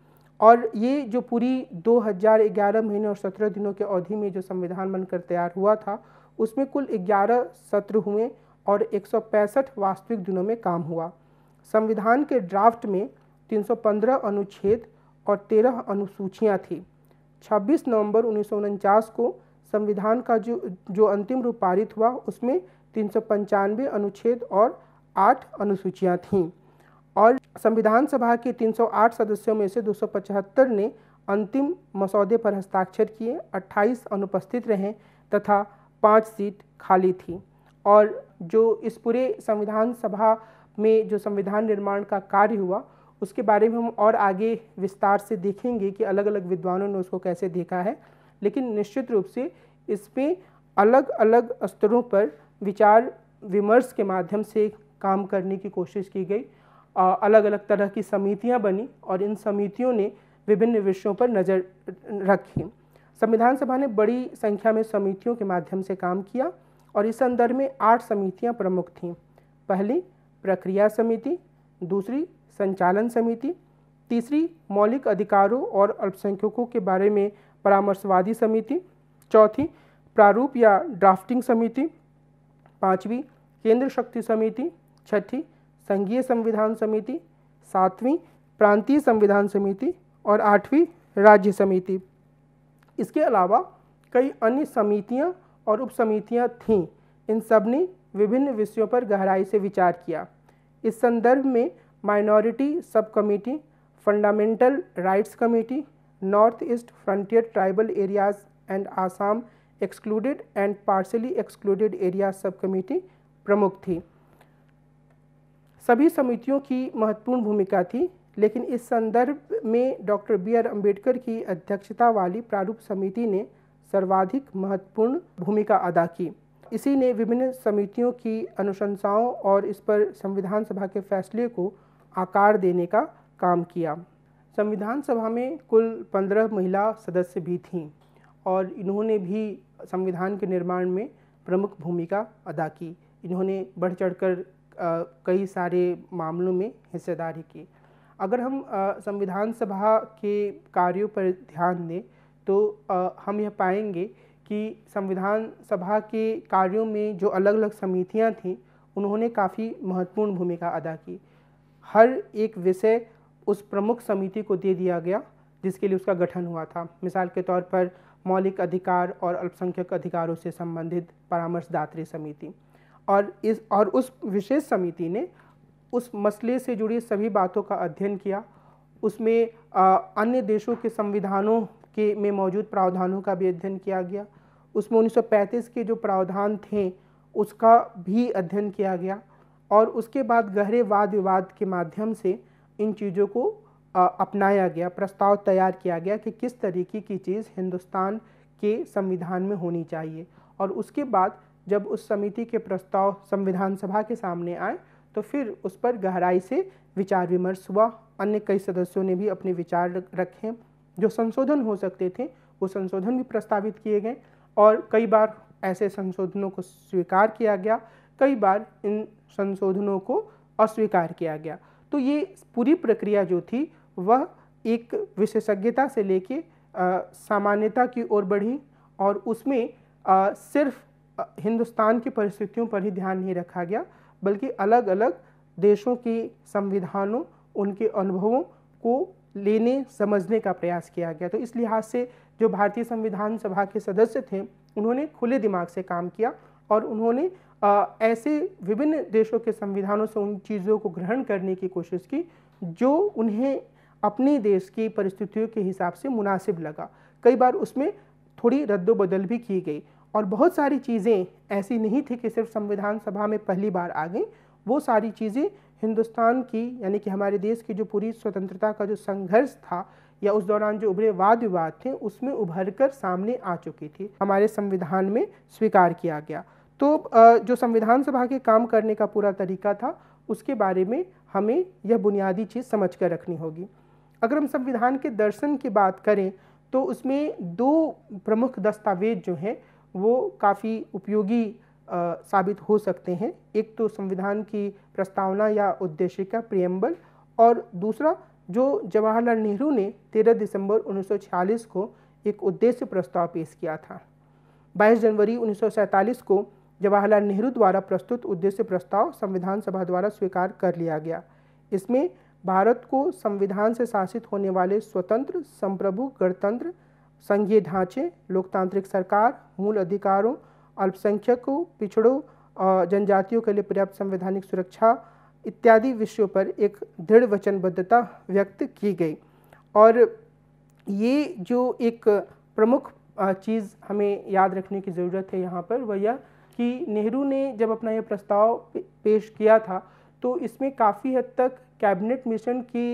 [SPEAKER 1] और ये जो पूरी 2011 महीने और 17 दिनों के अवधि में जो संविधान बनकर तैयार हुआ था उसमें कुल 11 सत्र हुए और एक वास्तविक दिनों में काम हुआ संविधान के ड्राफ्ट में 315 अनुच्छेद और 13 अनुसूचियां थीं 26 नवंबर उन्नीस को संविधान का जो जो अंतिम रूप पारित हुआ उसमें तीन अनुच्छेद और आठ अनुसूचियाँ थीं और संविधान सभा के 308 सदस्यों में से 275 ने अंतिम मसौदे पर हस्ताक्षर किए 28 अनुपस्थित रहे तथा पाँच सीट खाली थी और जो इस पूरे संविधान सभा में जो संविधान निर्माण का कार्य हुआ उसके बारे में हम और आगे विस्तार से देखेंगे कि अलग अलग विद्वानों ने उसको कैसे देखा है लेकिन निश्चित रूप से इसमें अलग अलग स्तरों पर विचार विमर्श के माध्यम से काम करने की कोशिश की गई अलग अलग तरह की समितियां बनी और इन समितियों ने विभिन्न विषयों पर नज़र रखी संविधान सभा ने बड़ी संख्या में समितियों के माध्यम से काम किया और इस संदर्भ में आठ समितियां प्रमुख थीं पहली प्रक्रिया समिति दूसरी संचालन समिति तीसरी मौलिक अधिकारों और अल्पसंख्यकों के बारे में परामर्शवादी समिति चौथी प्रारूप या ड्राफ्टिंग समिति पांचवी केंद्र शक्ति समिति छठी संघीय संविधान समिति सातवीं प्रांतीय संविधान समिति और आठवीं राज्य समिति इसके अलावा कई अन्य समितियां और उप समितियाँ थीं इन सब ने विभिन्न विषयों पर गहराई से विचार किया इस संदर्भ में minority sub committee fundamental rights committee North East Frontier tribal areas and Assam excluded and partially excluded area sub committee प्रमुख थी सभी समितियों की महत्वपूर्ण भूमिका थी लेकिन इस संदर्भ में डॉक्टर बी आर अम्बेडकर की अध्यक्षता वाली प्रारूप समिति ने सर्वाधिक महत्वपूर्ण भूमिका अदा की इसी ने विभिन्न समितियों की अनुशंसाओं और इस पर संविधान सभा के फैसले को आकार देने का काम किया संविधान सभा में कुल पंद्रह महिला सदस्य भी थीं और इन्होंने भी संविधान के निर्माण में प्रमुख भूमिका अदा की इन्होंने बढ़ चढ़कर कई सारे मामलों में हिस्सेदारी की अगर हम संविधान सभा के कार्यों पर ध्यान दें तो हम यह पाएंगे कि संविधान सभा के कार्यों में जो अलग अलग समितियाँ थीं उन्होंने काफ़ी महत्वपूर्ण भूमिका अदा की हर एक विषय उस प्रमुख समिति को दे दिया गया जिसके लिए उसका गठन हुआ था मिसाल के तौर पर मौलिक अधिकार और अल्पसंख्यक अधिकारों से संबंधित परामर्शदात्री समिति और इस और उस विशेष समिति ने उस मसले से जुड़ी सभी बातों का अध्ययन किया उसमें अन्य देशों के संविधानों के में मौजूद प्रावधानों का भी अध्ययन किया गया उसमें 1935 के जो प्रावधान थे उसका भी अध्ययन किया गया और उसके बाद गहरे वाद विवाद के माध्यम से इन चीज़ों को अपनाया गया प्रस्ताव तैयार किया गया कि किस तरीके की चीज़ हिंदुस्तान के संविधान में होनी चाहिए और उसके बाद जब उस समिति के प्रस्ताव संविधान सभा के सामने आए तो फिर उस पर गहराई से विचार विमर्श हुआ अन्य कई सदस्यों ने भी अपने विचार रखे जो संशोधन हो सकते थे वो संशोधन भी प्रस्तावित किए गए और कई बार ऐसे संशोधनों को स्वीकार किया गया कई बार इन संशोधनों को अस्वीकार किया गया तो ये पूरी प्रक्रिया जो थी वह एक विशेषज्ञता से लेके सामान्यता की ओर बढ़ी और उसमें आ, सिर्फ हिंदुस्तान की परिस्थितियों पर ही ध्यान नहीं रखा गया बल्कि अलग अलग देशों के संविधानों उनके अनुभवों को लेने समझने का प्रयास किया गया तो इस लिहाज से जो भारतीय संविधान सभा के सदस्य थे उन्होंने खुले दिमाग से काम किया और उन्होंने ऐसे विभिन्न देशों के संविधानों से उन चीज़ों को ग्रहण करने की कोशिश की जो उन्हें अपने देश की परिस्थितियों के हिसाब से मुनासिब लगा कई बार उसमें थोड़ी रद्दोबदल भी की गई और बहुत सारी चीज़ें ऐसी नहीं थी कि सिर्फ संविधान सभा में पहली बार आ गई वो सारी चीज़ें हिंदुस्तान की यानी कि हमारे देश की जो पूरी स्वतंत्रता का जो संघर्ष था या उस दौरान जो उभरे वाद विवाद थे उसमें उभर कर सामने आ चुकी थी हमारे संविधान में स्वीकार किया गया तो जो संविधान सभा के काम करने का पूरा तरीका था उसके बारे में हमें यह बुनियादी चीज़ समझ कर रखनी होगी अगर हम संविधान के दर्शन की बात करें तो उसमें दो प्रमुख दस्तावेज जो हैं वो काफ़ी उपयोगी आ, साबित हो सकते हैं एक तो संविधान की प्रस्तावना या उद्देश्य का प्रियम्बल और दूसरा जो जवाहरलाल नेहरू ने 13 दिसंबर 1946 को एक उद्देश्य प्रस्ताव पेश किया था 22 जनवरी 1947 को जवाहरलाल नेहरू द्वारा प्रस्तुत उद्देश्य प्रस्ताव संविधान सभा द्वारा स्वीकार कर लिया गया इसमें भारत को संविधान से शासित होने वाले स्वतंत्र संप्रभु गणतंत्र संघीय ढांचे लोकतांत्रिक सरकार मूल अधिकारों अल्पसंख्यकों पिछड़ों और जनजातियों के लिए पर्याप्त संवैधानिक सुरक्षा इत्यादि विषयों पर एक दृढ़ वचनबद्धता व्यक्त की गई और ये जो एक प्रमुख चीज़ हमें याद रखने की ज़रूरत है यहाँ पर वह यह कि नेहरू ने जब अपना यह प्रस्ताव पेश किया था तो इसमें काफ़ी हद तक कैबिनेट मिशन की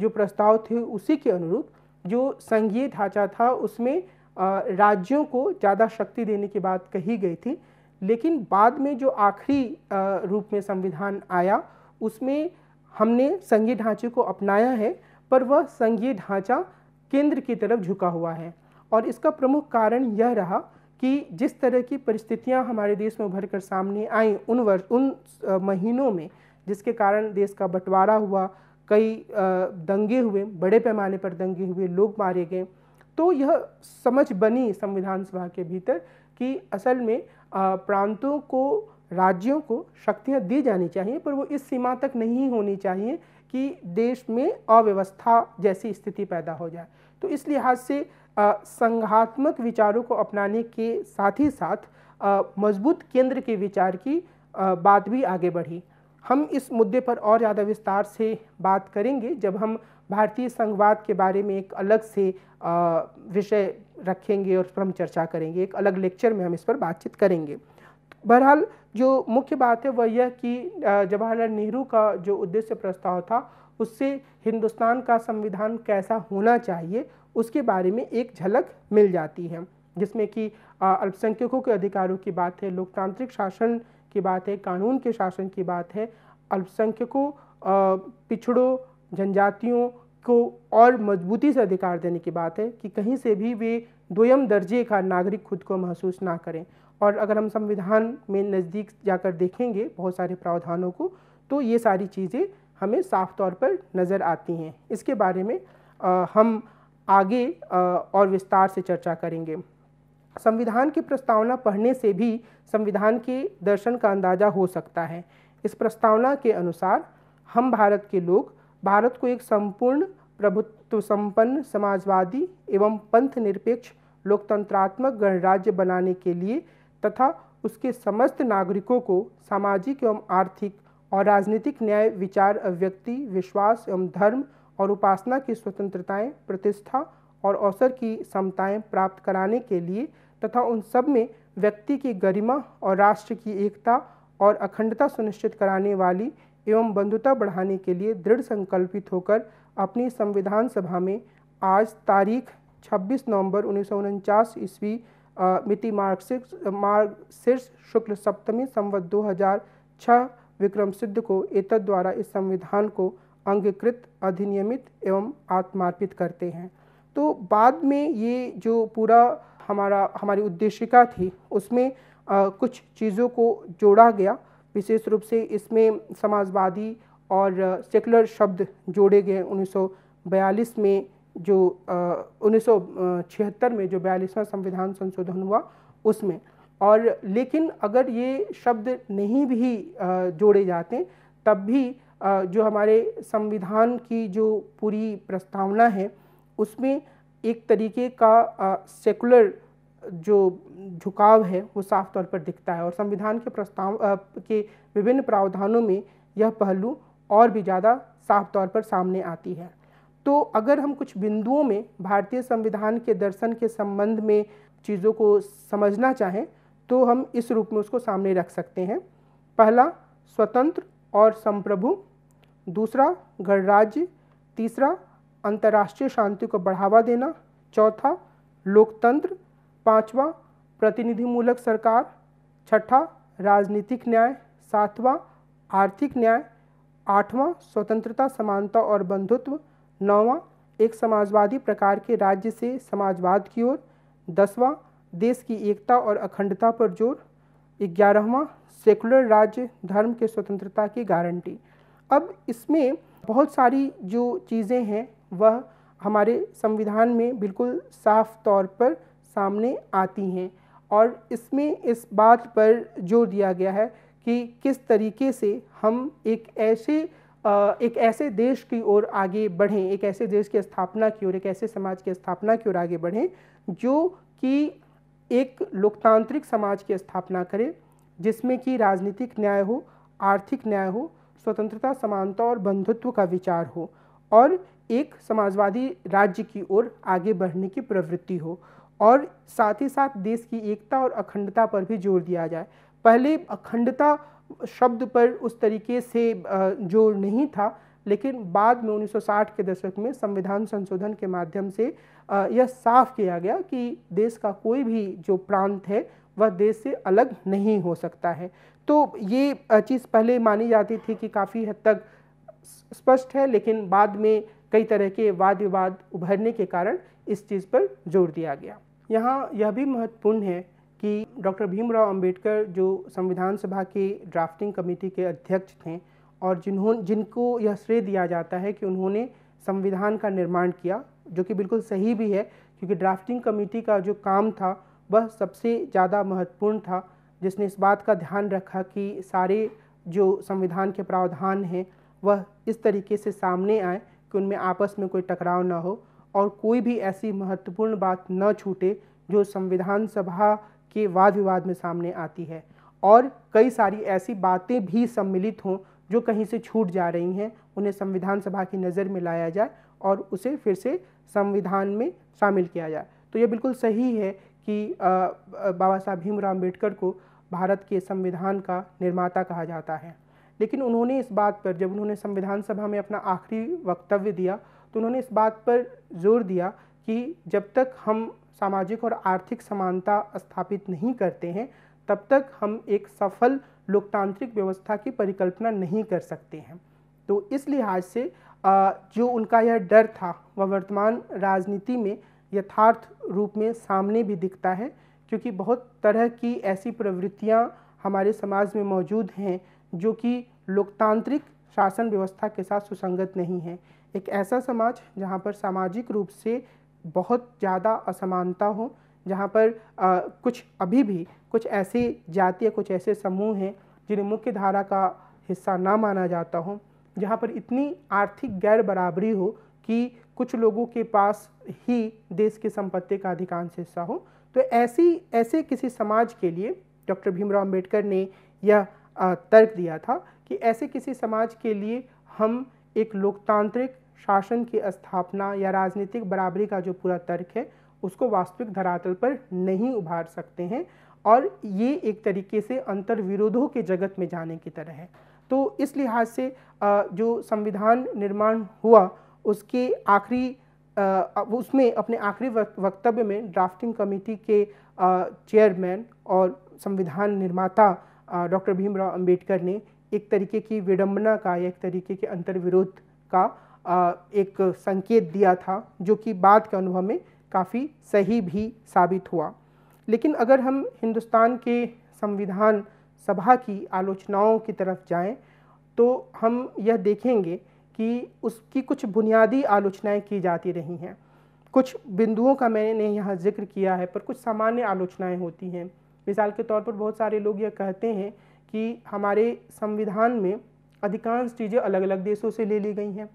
[SPEAKER 1] जो प्रस्ताव थे उसी के अनुरूप जो संघीय ढांचा था उसमें राज्यों को ज़्यादा शक्ति देने की बात कही गई थी लेकिन बाद में जो आखिरी रूप में संविधान आया उसमें हमने संघीय ढांचे को अपनाया है पर वह संघीय ढांचा केंद्र की तरफ झुका हुआ है और इसका प्रमुख कारण यह रहा कि जिस तरह की परिस्थितियां हमारे देश में उभर कर सामने आई उन वर्ष उन महीनों में जिसके कारण देश का बंटवारा हुआ कई दंगे हुए बड़े पैमाने पर दंगे हुए लोग मारे गए तो यह समझ बनी संविधान सभा के भीतर कि असल में प्रांतों को राज्यों को शक्तियां दी जानी चाहिए पर वो इस सीमा तक नहीं होनी चाहिए कि देश में अव्यवस्था जैसी स्थिति पैदा हो जाए तो इस लिहाज से संघात्मक विचारों को अपनाने के साथ ही साथ मजबूत केंद्र के विचार की आ, बात भी आगे बढ़ी हम इस मुद्दे पर और ज़्यादा विस्तार से बात करेंगे जब हम भारतीय संघवाद के बारे में एक अलग से विषय रखेंगे और पर हम चर्चा करेंगे एक अलग लेक्चर में हम इस पर बातचीत करेंगे बहरहाल जो मुख्य बात है वह यह कि जवाहरलाल नेहरू का जो उद्देश्य प्रस्ताव था उससे हिंदुस्तान का संविधान कैसा होना चाहिए उसके बारे में एक झलक मिल जाती है जिसमें कि अल्पसंख्यकों के अधिकारों की बात है लोकतांत्रिक शासन की बात है कानून के शासन की बात है अल्पसंख्यकों पिछड़ों जनजातियों को और मजबूती से अधिकार देने की बात है कि कहीं से भी वे दोयम दर्जे का नागरिक खुद को महसूस ना करें और अगर हम संविधान में नज़दीक जाकर देखेंगे बहुत सारे प्रावधानों को तो ये सारी चीज़ें हमें साफ तौर पर नज़र आती हैं इसके बारे में आ, हम आगे आ, और विस्तार से चर्चा करेंगे संविधान की प्रस्तावना पढ़ने से भी संविधान के दर्शन का अंदाज़ा हो सकता है इस प्रस्तावना के अनुसार हम भारत के लोग भारत को एक संपूर्ण प्रभुत्व संपन्न समाजवादी एवं पंथ निरपेक्ष लोकतंत्रात्मक गणराज्य बनाने के लिए तथा उसके समस्त नागरिकों को सामाजिक एवं आर्थिक और राजनीतिक न्याय विचार अभिव्यक्ति विश्वास एवं धर्म और उपासना की स्वतंत्रताएं प्रतिष्ठा और अवसर की समताएं प्राप्त कराने के लिए तथा उन सब में व्यक्ति की गरिमा और राष्ट्र की एकता और अखंडता सुनिश्चित कराने वाली एवं बंधुता बढ़ाने के लिए दृढ़ संकल्पित होकर अपनी संविधान सभा में आज तारीख 26 नवंबर उन्नीस सौ ईस्वी मिति मार्ग मार्ग शीर्ष शुक्ल सप्तमी संवत 2006 विक्रम सिद्ध को एतद द्वारा इस संविधान को अंगीकृत अधिनियमित एवं आत्मार्पित करते हैं तो बाद में ये जो पूरा हमारा हमारी उद्देशिका थी उसमें आ, कुछ चीज़ों को जोड़ा गया विशेष रूप से इसमें समाजवादी और सेकुलर शब्द जोड़े गए 1942 में जो उन्नीस में जो बयालीसवां संविधान संशोधन हुआ उसमें और लेकिन अगर ये शब्द नहीं भी जोड़े जाते तब भी जो हमारे संविधान की जो पूरी प्रस्तावना है उसमें एक तरीके का सेकुलर जो झुकाव है वो साफ तौर पर दिखता है और संविधान के प्रस्ताव के विभिन्न प्रावधानों में यह पहलू और भी ज़्यादा साफ तौर पर सामने आती है तो अगर हम कुछ बिंदुओं में भारतीय संविधान के दर्शन के संबंध में चीज़ों को समझना चाहें तो हम इस रूप में उसको सामने रख सकते हैं पहला स्वतंत्र और संप्रभु दूसरा गणराज्य तीसरा अंतर्राष्ट्रीय शांति को बढ़ावा देना चौथा लोकतंत्र पांचवा प्रतिनिधिमूलक सरकार छठा राजनीतिक न्याय सातवां आर्थिक न्याय आठवां स्वतंत्रता समानता और बंधुत्व नौवां एक समाजवादी प्रकार के राज्य से समाजवाद की ओर दसवां देश की एकता और अखंडता पर जोर ग्यारहवां सेकुलर राज्य धर्म के स्वतंत्रता की गारंटी अब इसमें बहुत सारी जो चीज़ें हैं वह हमारे संविधान में बिल्कुल साफ तौर पर सामने आती हैं और इसमें इस बात पर जोर दिया गया है कि किस तरीके से हम एक ऐसे एक ऐसे देश की ओर आगे बढ़ें एक ऐसे देश की स्थापना की ओर एक ऐसे समाज की स्थापना की ओर आगे बढ़ें जो कि एक लोकतांत्रिक समाज की स्थापना करें जिसमें कि राजनीतिक न्याय हो आर्थिक न्याय हो स्वतंत्रता समानता और बंधुत्व का विचार हो और एक समाजवादी राज्य की ओर आगे बढ़ने की प्रवृत्ति हो और साथ ही साथ देश की एकता और अखंडता पर भी जोर दिया जाए पहले अखंडता शब्द पर उस तरीके से जोर नहीं था लेकिन बाद में 1960 के दशक में संविधान संशोधन के माध्यम से यह साफ किया गया कि देश का कोई भी जो प्रांत है वह देश से अलग नहीं हो सकता है तो ये चीज़ पहले मानी जाती थी कि काफ़ी हद तक स्पष्ट है लेकिन बाद में कई तरह के वाद विवाद उभरने के कारण इस चीज़ पर जोर दिया गया यहाँ यह भी महत्वपूर्ण है कि डॉक्टर भीमराव अंबेडकर जो संविधान सभा की ड्राफ्टिंग कमेटी के अध्यक्ष थे और जिन्होंने जिनको यह श्रेय दिया जाता है कि उन्होंने संविधान का निर्माण किया जो कि बिल्कुल सही भी है क्योंकि ड्राफ्टिंग कमेटी का जो काम था वह सबसे ज़्यादा महत्वपूर्ण था जिसने इस बात का ध्यान रखा कि सारे जो संविधान के प्रावधान हैं वह इस तरीके से सामने आए कि उनमें आपस में कोई टकराव ना हो और कोई भी ऐसी महत्वपूर्ण बात न छूटे जो संविधान सभा के वाद विवाद में सामने आती है और कई सारी ऐसी बातें भी सम्मिलित हों जो कहीं से छूट जा रही हैं उन्हें संविधान सभा की नज़र में लाया जाए और उसे फिर से संविधान में शामिल किया जाए तो ये बिल्कुल सही है कि बाबा साहब भीमराव अम्बेडकर को भारत के संविधान का निर्माता कहा जाता है लेकिन उन्होंने इस बात पर जब उन्होंने संविधान सभा में अपना आखिरी वक्तव्य दिया तो उन्होंने इस बात पर जोर दिया कि जब तक हम सामाजिक और आर्थिक समानता स्थापित नहीं करते हैं तब तक हम एक सफल लोकतांत्रिक व्यवस्था की परिकल्पना नहीं कर सकते हैं तो इस लिहाज से जो उनका यह डर था वह वर्तमान राजनीति में यथार्थ रूप में सामने भी दिखता है क्योंकि बहुत तरह की ऐसी प्रवृत्तियाँ हमारे समाज में मौजूद हैं जो कि लोकतांत्रिक शासन व्यवस्था के साथ सुसंगत नहीं है एक ऐसा समाज जहाँ पर सामाजिक रूप से बहुत ज़्यादा असमानता हो जहाँ पर आ, कुछ अभी भी कुछ ऐसी जाति कुछ ऐसे समूह हैं जिन्हें मुख्य धारा का हिस्सा ना माना जाता हो जहाँ पर इतनी आर्थिक गैर बराबरी हो कि कुछ लोगों के पास ही देश की संपत्ति का अधिकांश हिस्सा हो तो ऐसी ऐसे किसी समाज के लिए डॉक्टर भीमराव अम्बेडकर ने यह तर्क दिया था कि ऐसे किसी समाज के लिए हम एक लोकतांत्रिक शासन की स्थापना या राजनीतिक बराबरी का जो पूरा तर्क है उसको वास्तविक धरातल पर नहीं उभार सकते हैं और ये एक तरीके से अंतर विरोधों के जगत में जाने की तरह है तो इस लिहाज से जो संविधान निर्माण हुआ उसके आखिरी उसमें अपने आखिरी वक्तव्य में ड्राफ्टिंग कमेटी के चेयरमैन और संविधान निर्माता डॉक्टर भीमराव अंबेडकर ने एक तरीके की विडंबना का या एक तरीके के अंतर्विरोध का एक संकेत दिया था जो कि बाद के अनुभव में काफ़ी सही भी साबित हुआ लेकिन अगर हम हिंदुस्तान के संविधान सभा की आलोचनाओं की तरफ जाएं तो हम यह देखेंगे कि उसकी कुछ बुनियादी आलोचनाएं की जाती रही हैं कुछ बिंदुओं का मैंने यहाँ जिक्र किया है पर कुछ सामान्य आलोचनाएं होती हैं मिसाल के तौर पर बहुत सारे लोग यह कहते हैं कि हमारे संविधान में अधिकांश चीज़ें अलग अलग देशों से ले ली गई हैं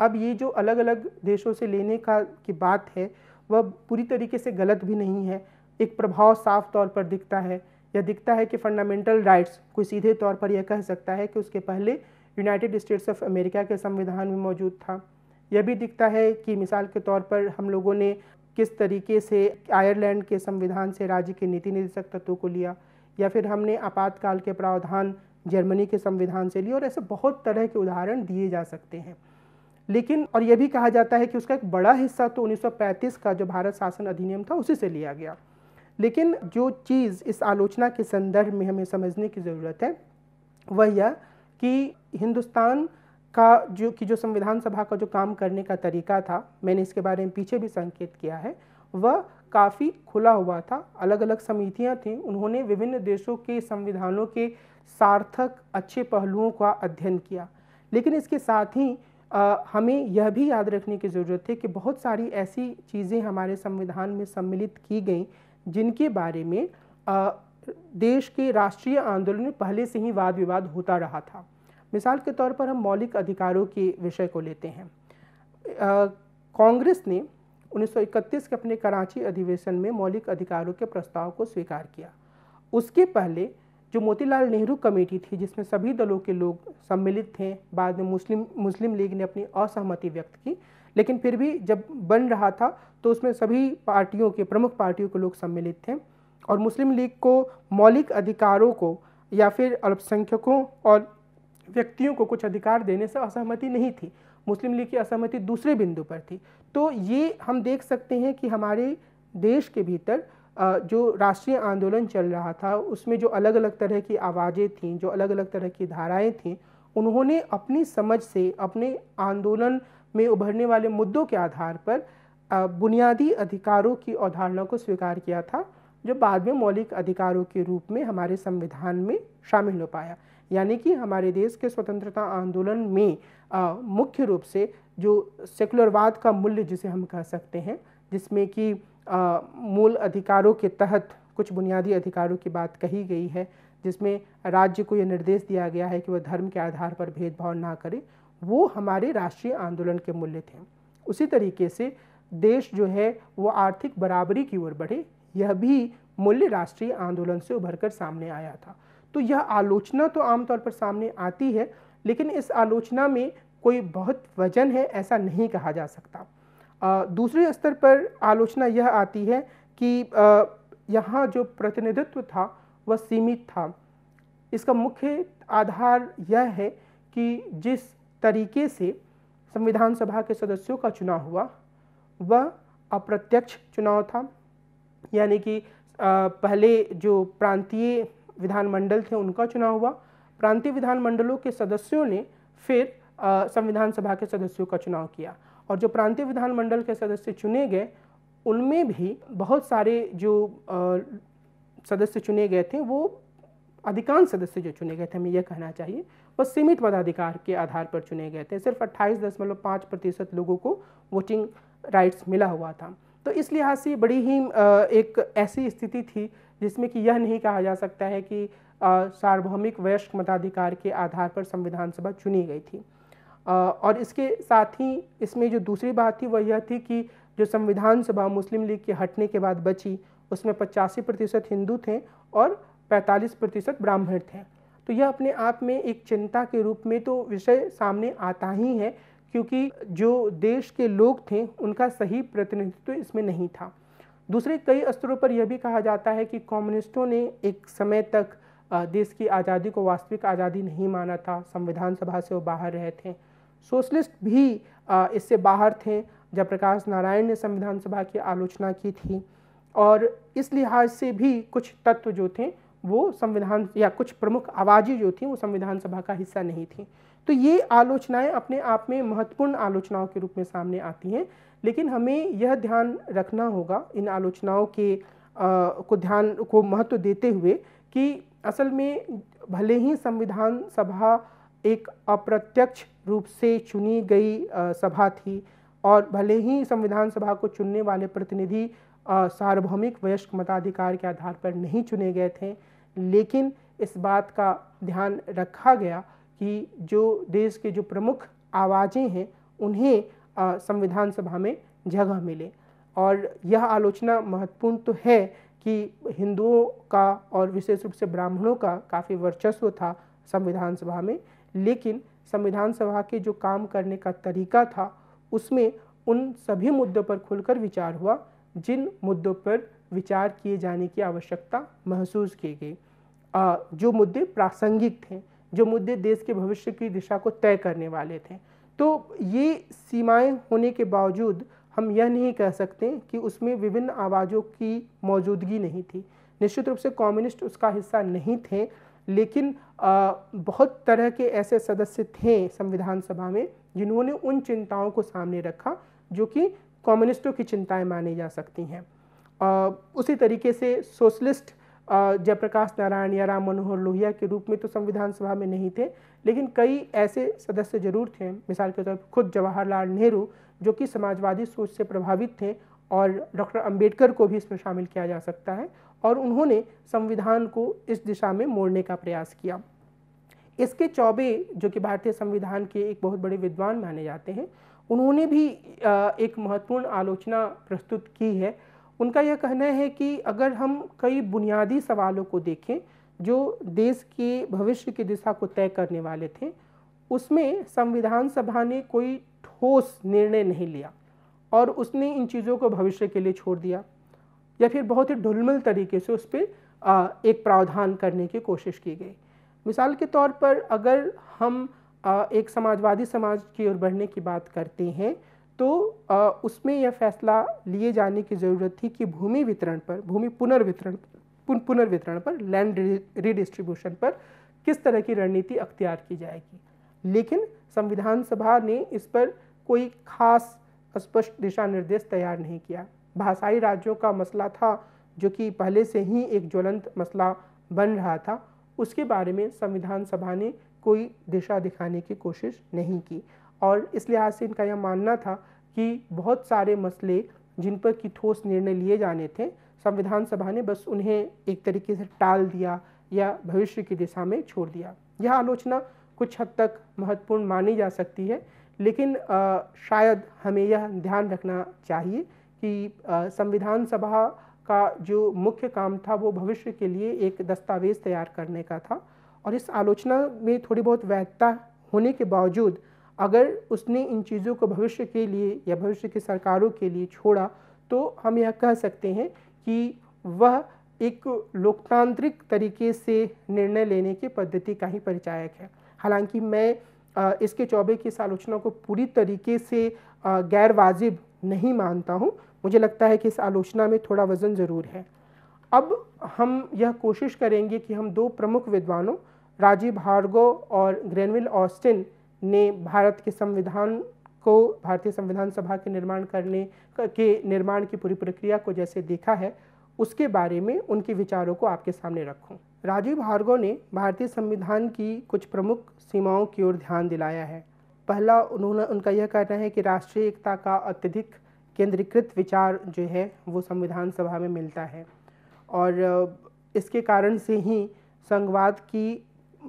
[SPEAKER 1] अब ये जो अलग अलग देशों से लेने का की बात है वह पूरी तरीके से गलत भी नहीं है एक प्रभाव साफ तौर पर दिखता है या दिखता है कि फंडामेंटल राइट्स कोई सीधे तौर पर यह कह सकता है कि उसके पहले यूनाइटेड स्टेट्स ऑफ अमेरिका के संविधान में मौजूद था यह भी दिखता है कि मिसाल के तौर पर हम लोगों ने किस तरीके से आयरलैंड के संविधान से राज्य के नीति निर्देशक तत्वों को लिया या फिर हमने आपातकाल के प्रावधान जर्मनी के संविधान से लिए और ऐसे बहुत तरह के उदाहरण दिए जा सकते हैं लेकिन और यह भी कहा जाता है कि उसका एक बड़ा हिस्सा तो 1935 का जो भारत शासन अधिनियम था उसी से लिया गया लेकिन जो चीज़ इस आलोचना के संदर्भ में हमें समझने की ज़रूरत है वह यह कि हिंदुस्तान का जो कि जो संविधान सभा का जो काम करने का तरीका था मैंने इसके बारे में पीछे भी संकेत किया है वह काफ़ी खुला हुआ था अलग अलग समितियाँ थीं उन्होंने विभिन्न देशों के संविधानों के सार्थक अच्छे पहलुओं का अध्ययन किया लेकिन इसके साथ ही आ, हमें यह भी याद रखने की ज़रूरत है कि बहुत सारी ऐसी चीज़ें हमारे संविधान में सम्मिलित की गई जिनके बारे में आ, देश के राष्ट्रीय आंदोलन में पहले से ही वाद विवाद होता रहा था मिसाल के तौर पर हम मौलिक अधिकारों के विषय को लेते हैं कांग्रेस ने 1931 के अपने कराची अधिवेशन में मौलिक अधिकारों के प्रस्ताव को स्वीकार किया उसके पहले जो मोतीलाल नेहरू कमेटी थी जिसमें सभी दलों के लोग सम्मिलित थे बाद में मुस्लिम मुस्लिम लीग ने अपनी असहमति व्यक्त की लेकिन फिर भी जब बन रहा था तो उसमें सभी पार्टियों के प्रमुख पार्टियों के लोग सम्मिलित थे और मुस्लिम लीग को मौलिक अधिकारों को या फिर अल्पसंख्यकों और व्यक्तियों को कुछ अधिकार देने से असहमति नहीं थी मुस्लिम लीग की असहमति दूसरे बिंदु पर थी तो ये हम देख सकते हैं कि हमारे देश के भीतर जो राष्ट्रीय आंदोलन चल रहा था उसमें जो अलग अलग तरह की आवाज़ें थीं जो अलग अलग तरह की धाराएं थीं उन्होंने अपनी समझ से अपने आंदोलन में उभरने वाले मुद्दों के आधार पर बुनियादी अधिकारों की अवधारणा को स्वीकार किया था जो बाद में मौलिक अधिकारों के रूप में हमारे संविधान में शामिल हो पाया यानी कि हमारे देश के स्वतंत्रता आंदोलन में आ, मुख्य रूप से जो सेकुलरवाद का मूल्य जिसे हम कह सकते हैं जिसमें कि मूल अधिकारों के तहत कुछ बुनियादी अधिकारों की बात कही गई है जिसमें राज्य को यह निर्देश दिया गया है कि वह धर्म के आधार पर भेदभाव ना करे वो हमारे राष्ट्रीय आंदोलन के मूल्य थे उसी तरीके से देश जो है वो आर्थिक बराबरी की ओर बढ़े यह भी मूल्य राष्ट्रीय आंदोलन से उभर कर सामने आया था तो यह आलोचना तो आमतौर पर सामने आती है लेकिन इस आलोचना में कोई बहुत वजन है ऐसा नहीं कहा जा सकता दूसरे स्तर पर आलोचना यह आती है कि यहाँ जो प्रतिनिधित्व था वह सीमित था इसका मुख्य आधार यह है कि जिस तरीके से संविधान सभा के सदस्यों का चुनाव हुआ वह अप्रत्यक्ष चुनाव था यानी कि पहले जो प्रांतीय विधानमंडल थे उनका चुनाव हुआ प्रांतीय विधानमंडलों के सदस्यों ने फिर संविधान सभा के सदस्यों का चुनाव किया और जो प्रांतीय विधानमंडल के सदस्य चुने गए उनमें भी बहुत सारे जो सदस्य चुने गए थे वो अधिकांश सदस्य जो चुने गए थे हमें यह कहना चाहिए वह सीमित पदाधिकार के आधार पर चुने गए थे सिर्फ अट्ठाईस दशमलव पाँच प्रतिशत लोगों को वोटिंग राइट्स मिला हुआ था तो इस लिहाज से बड़ी ही एक ऐसी स्थिति थी जिसमें कि यह नहीं कहा जा सकता है कि सार्वभौमिक वयस्क मताधिकार के आधार पर संविधान सभा चुनी गई थी और इसके साथ ही इसमें जो दूसरी बात थी वह यह थी कि जो संविधान सभा मुस्लिम लीग के हटने के बाद बची उसमें पचासी प्रतिशत हिंदू थे और पैंतालीस प्रतिशत ब्राह्मण थे तो यह अपने आप में एक चिंता के रूप में तो विषय सामने आता ही है क्योंकि जो देश के लोग थे उनका सही प्रतिनिधित्व तो इसमें नहीं था दूसरे कई स्तरों पर यह भी कहा जाता है कि कम्युनिस्टों ने एक समय तक देश की आज़ादी को वास्तविक आज़ादी नहीं माना था संविधान सभा से वो बाहर रहे थे सोशलिस्ट भी इससे बाहर थे जयप्रकाश नारायण ने संविधान सभा की आलोचना की थी और इस लिहाज से भी कुछ तत्व जो थे वो संविधान या कुछ प्रमुख आवाज़ें जो थी वो संविधान सभा का हिस्सा नहीं थी तो ये आलोचनाएं अपने आप में महत्वपूर्ण आलोचनाओं के रूप में सामने आती हैं लेकिन हमें यह ध्यान रखना होगा इन आलोचनाओं के आ, को ध्यान को महत्व देते हुए कि असल में भले ही संविधान सभा एक अप्रत्यक्ष रूप से चुनी गई सभा थी और भले ही संविधान सभा को चुनने वाले प्रतिनिधि सार्वभौमिक वयस्क मताधिकार के आधार पर नहीं चुने गए थे लेकिन इस बात का ध्यान रखा गया कि जो देश के जो प्रमुख आवाज़ें हैं उन्हें संविधान सभा में जगह मिले और यह आलोचना महत्वपूर्ण तो है कि हिंदुओं का और विशेष रूप से ब्राह्मणों का काफ़ी वर्चस्व था संविधान सभा में लेकिन संविधान सभा के जो काम करने का तरीका था उसमें उन सभी मुद्दों पर खुलकर विचार हुआ जिन मुद्दों पर विचार किए जाने की आवश्यकता महसूस की गई जो मुद्दे प्रासंगिक थे जो मुद्दे देश के भविष्य की दिशा को तय करने वाले थे तो ये सीमाएं होने के बावजूद हम यह नहीं कह सकते कि उसमें विभिन्न आवाज़ों की मौजूदगी नहीं थी निश्चित रूप से कम्युनिस्ट उसका हिस्सा नहीं थे लेकिन आ, बहुत तरह के ऐसे सदस्य थे संविधान सभा में जिन्होंने उन चिंताओं को सामने रखा जो कि कम्युनिस्टों की चिंताएं मानी जा सकती हैं उसी तरीके से सोशलिस्ट जयप्रकाश नारायण या राम मनोहर लोहिया के रूप में तो संविधान सभा में नहीं थे लेकिन कई ऐसे सदस्य जरूर थे मिसाल के तौर पर खुद जवाहरलाल नेहरू जो कि समाजवादी सोच से प्रभावित थे और डॉक्टर अंबेडकर को भी इसमें शामिल किया जा सकता है और उन्होंने संविधान को इस दिशा में मोड़ने का प्रयास किया इसके चौबे जो कि भारतीय संविधान के एक बहुत बड़े विद्वान माने जाते हैं उन्होंने भी एक महत्वपूर्ण आलोचना प्रस्तुत की है उनका यह कहना है कि अगर हम कई बुनियादी सवालों को देखें जो देश के भविष्य की दिशा को तय करने वाले थे उसमें संविधान सभा ने कोई ठोस निर्णय नहीं लिया और उसने इन चीज़ों को भविष्य के लिए छोड़ दिया या फिर बहुत ही ढुलमुल तरीके से उस पर एक प्रावधान करने की कोशिश की गई मिसाल के तौर पर अगर हम आ, एक समाजवादी समाज की ओर बढ़ने की बात करते हैं तो आ, उसमें यह फैसला लिए जाने की ज़रूरत थी कि भूमि वितरण पर भूमि पुनर्वितरण पुन पुनर्वितरण पर लैंड रिडिस्ट्रीब्यूशन पर किस तरह की रणनीति अख्तियार की जाएगी लेकिन संविधान सभा ने इस पर कोई खास स्पष्ट दिशा निर्देश तैयार नहीं किया भाषाई राज्यों का मसला था जो कि पहले से ही एक ज्वलंत मसला बन रहा था उसके बारे में संविधान सभा ने कोई दिशा दिखाने की कोशिश नहीं की और इस लिहाज से इनका यह मानना था कि बहुत सारे मसले जिन पर कि ठोस निर्णय लिए जाने थे संविधान सभा ने बस उन्हें एक तरीके से टाल दिया या भविष्य की दिशा में छोड़ दिया यह आलोचना कुछ हद तक महत्वपूर्ण मानी जा सकती है लेकिन आ, शायद हमें यह ध्यान रखना चाहिए कि संविधान सभा का जो मुख्य काम था वो भविष्य के लिए एक दस्तावेज तैयार करने का था और इस आलोचना में थोड़ी बहुत वैधता होने के बावजूद अगर उसने इन चीज़ों को भविष्य के लिए या भविष्य की सरकारों के लिए छोड़ा तो हम यह कह सकते हैं कि वह एक लोकतांत्रिक तरीके से निर्णय लेने की पद्धति का ही परिचायक है हालांकि मैं इसके चौबे की इस आलोचना को पूरी तरीके से गैर वाजिब नहीं मानता हूँ मुझे लगता है कि इस आलोचना में थोड़ा वज़न ज़रूर है अब हम यह कोशिश करेंगे कि हम दो प्रमुख विद्वानों राजीव भार्गव और ग्रेनविल ऑस्टिन ने भारत के संविधान को भारतीय संविधान सभा के निर्माण करने के निर्माण की पूरी प्रक्रिया को जैसे देखा है उसके बारे में उनके विचारों को आपके सामने रखूं। राजीव भार्गव ने भारतीय संविधान की कुछ प्रमुख सीमाओं की ओर ध्यान दिलाया है पहला उन्होंने उनका यह कहना है कि राष्ट्रीय एकता का अत्यधिक केंद्रीकृत विचार जो है वो संविधान सभा में मिलता है और इसके कारण से ही संघवाद की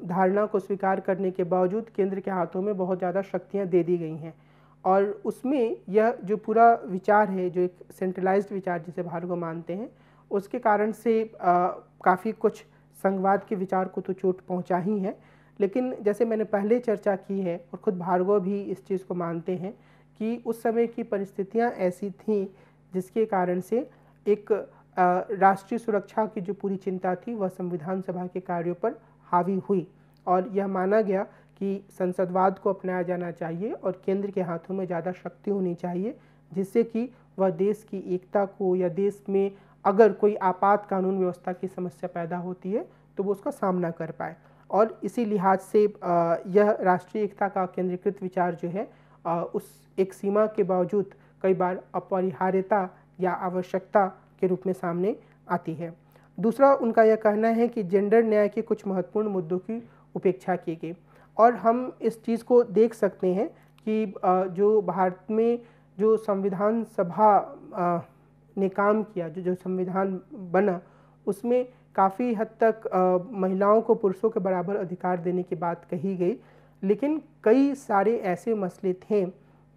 [SPEAKER 1] धारणा को स्वीकार करने के बावजूद केंद्र के हाथों में बहुत ज़्यादा शक्तियाँ दे दी गई हैं और उसमें यह जो पूरा विचार है जो एक सेंट्रलाइज विचार जिसे भार्गव मानते हैं उसके कारण से काफ़ी कुछ संघवाद के विचार को तो चोट पहुंचा ही है लेकिन जैसे मैंने पहले चर्चा की है और ख़ुद भार्गव भी इस चीज़ को मानते हैं कि उस समय की परिस्थितियां ऐसी थीं जिसके कारण से एक राष्ट्रीय सुरक्षा की जो पूरी चिंता थी वह संविधान सभा के कार्यों पर हावी हुई और यह माना गया कि संसदवाद को अपनाया जाना चाहिए और केंद्र के हाथों में ज़्यादा शक्ति होनी चाहिए जिससे कि वह देश की एकता को या देश में अगर कोई आपात कानून व्यवस्था की समस्या पैदा होती है तो वो उसका सामना कर पाए और इसी लिहाज से यह राष्ट्रीय एकता का केंद्रीकृत विचार जो है उस एक सीमा के बावजूद कई बार अपरिहार्यता या आवश्यकता के रूप में सामने आती है दूसरा उनका यह कहना है कि जेंडर न्याय के कुछ महत्वपूर्ण मुद्दों की उपेक्षा की गई और हम इस चीज़ को देख सकते हैं कि जो भारत में जो संविधान सभा ने काम किया जो जो संविधान बना उसमें काफ़ी हद तक महिलाओं को पुरुषों के बराबर अधिकार देने की बात कही गई लेकिन कई सारे ऐसे मसले थे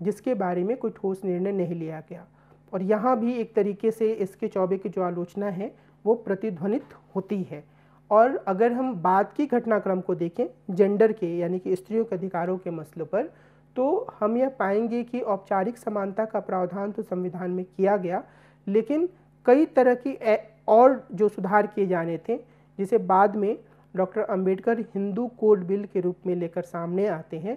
[SPEAKER 1] जिसके बारे में कोई ठोस निर्णय नहीं लिया गया और यहाँ भी एक तरीके से इसके चौबे की जो आलोचना है वो प्रतिध्वनित होती है और अगर हम बाद की घटनाक्रम को देखें जेंडर के यानी कि स्त्रियों के अधिकारों के मसलों पर तो हम यह पाएंगे कि औपचारिक समानता का प्रावधान तो संविधान में किया गया लेकिन कई तरह की और जो सुधार किए जाने थे जिसे बाद में doctor Ambedkar Hindu code bill के रूप में लेकर सामने आते हैं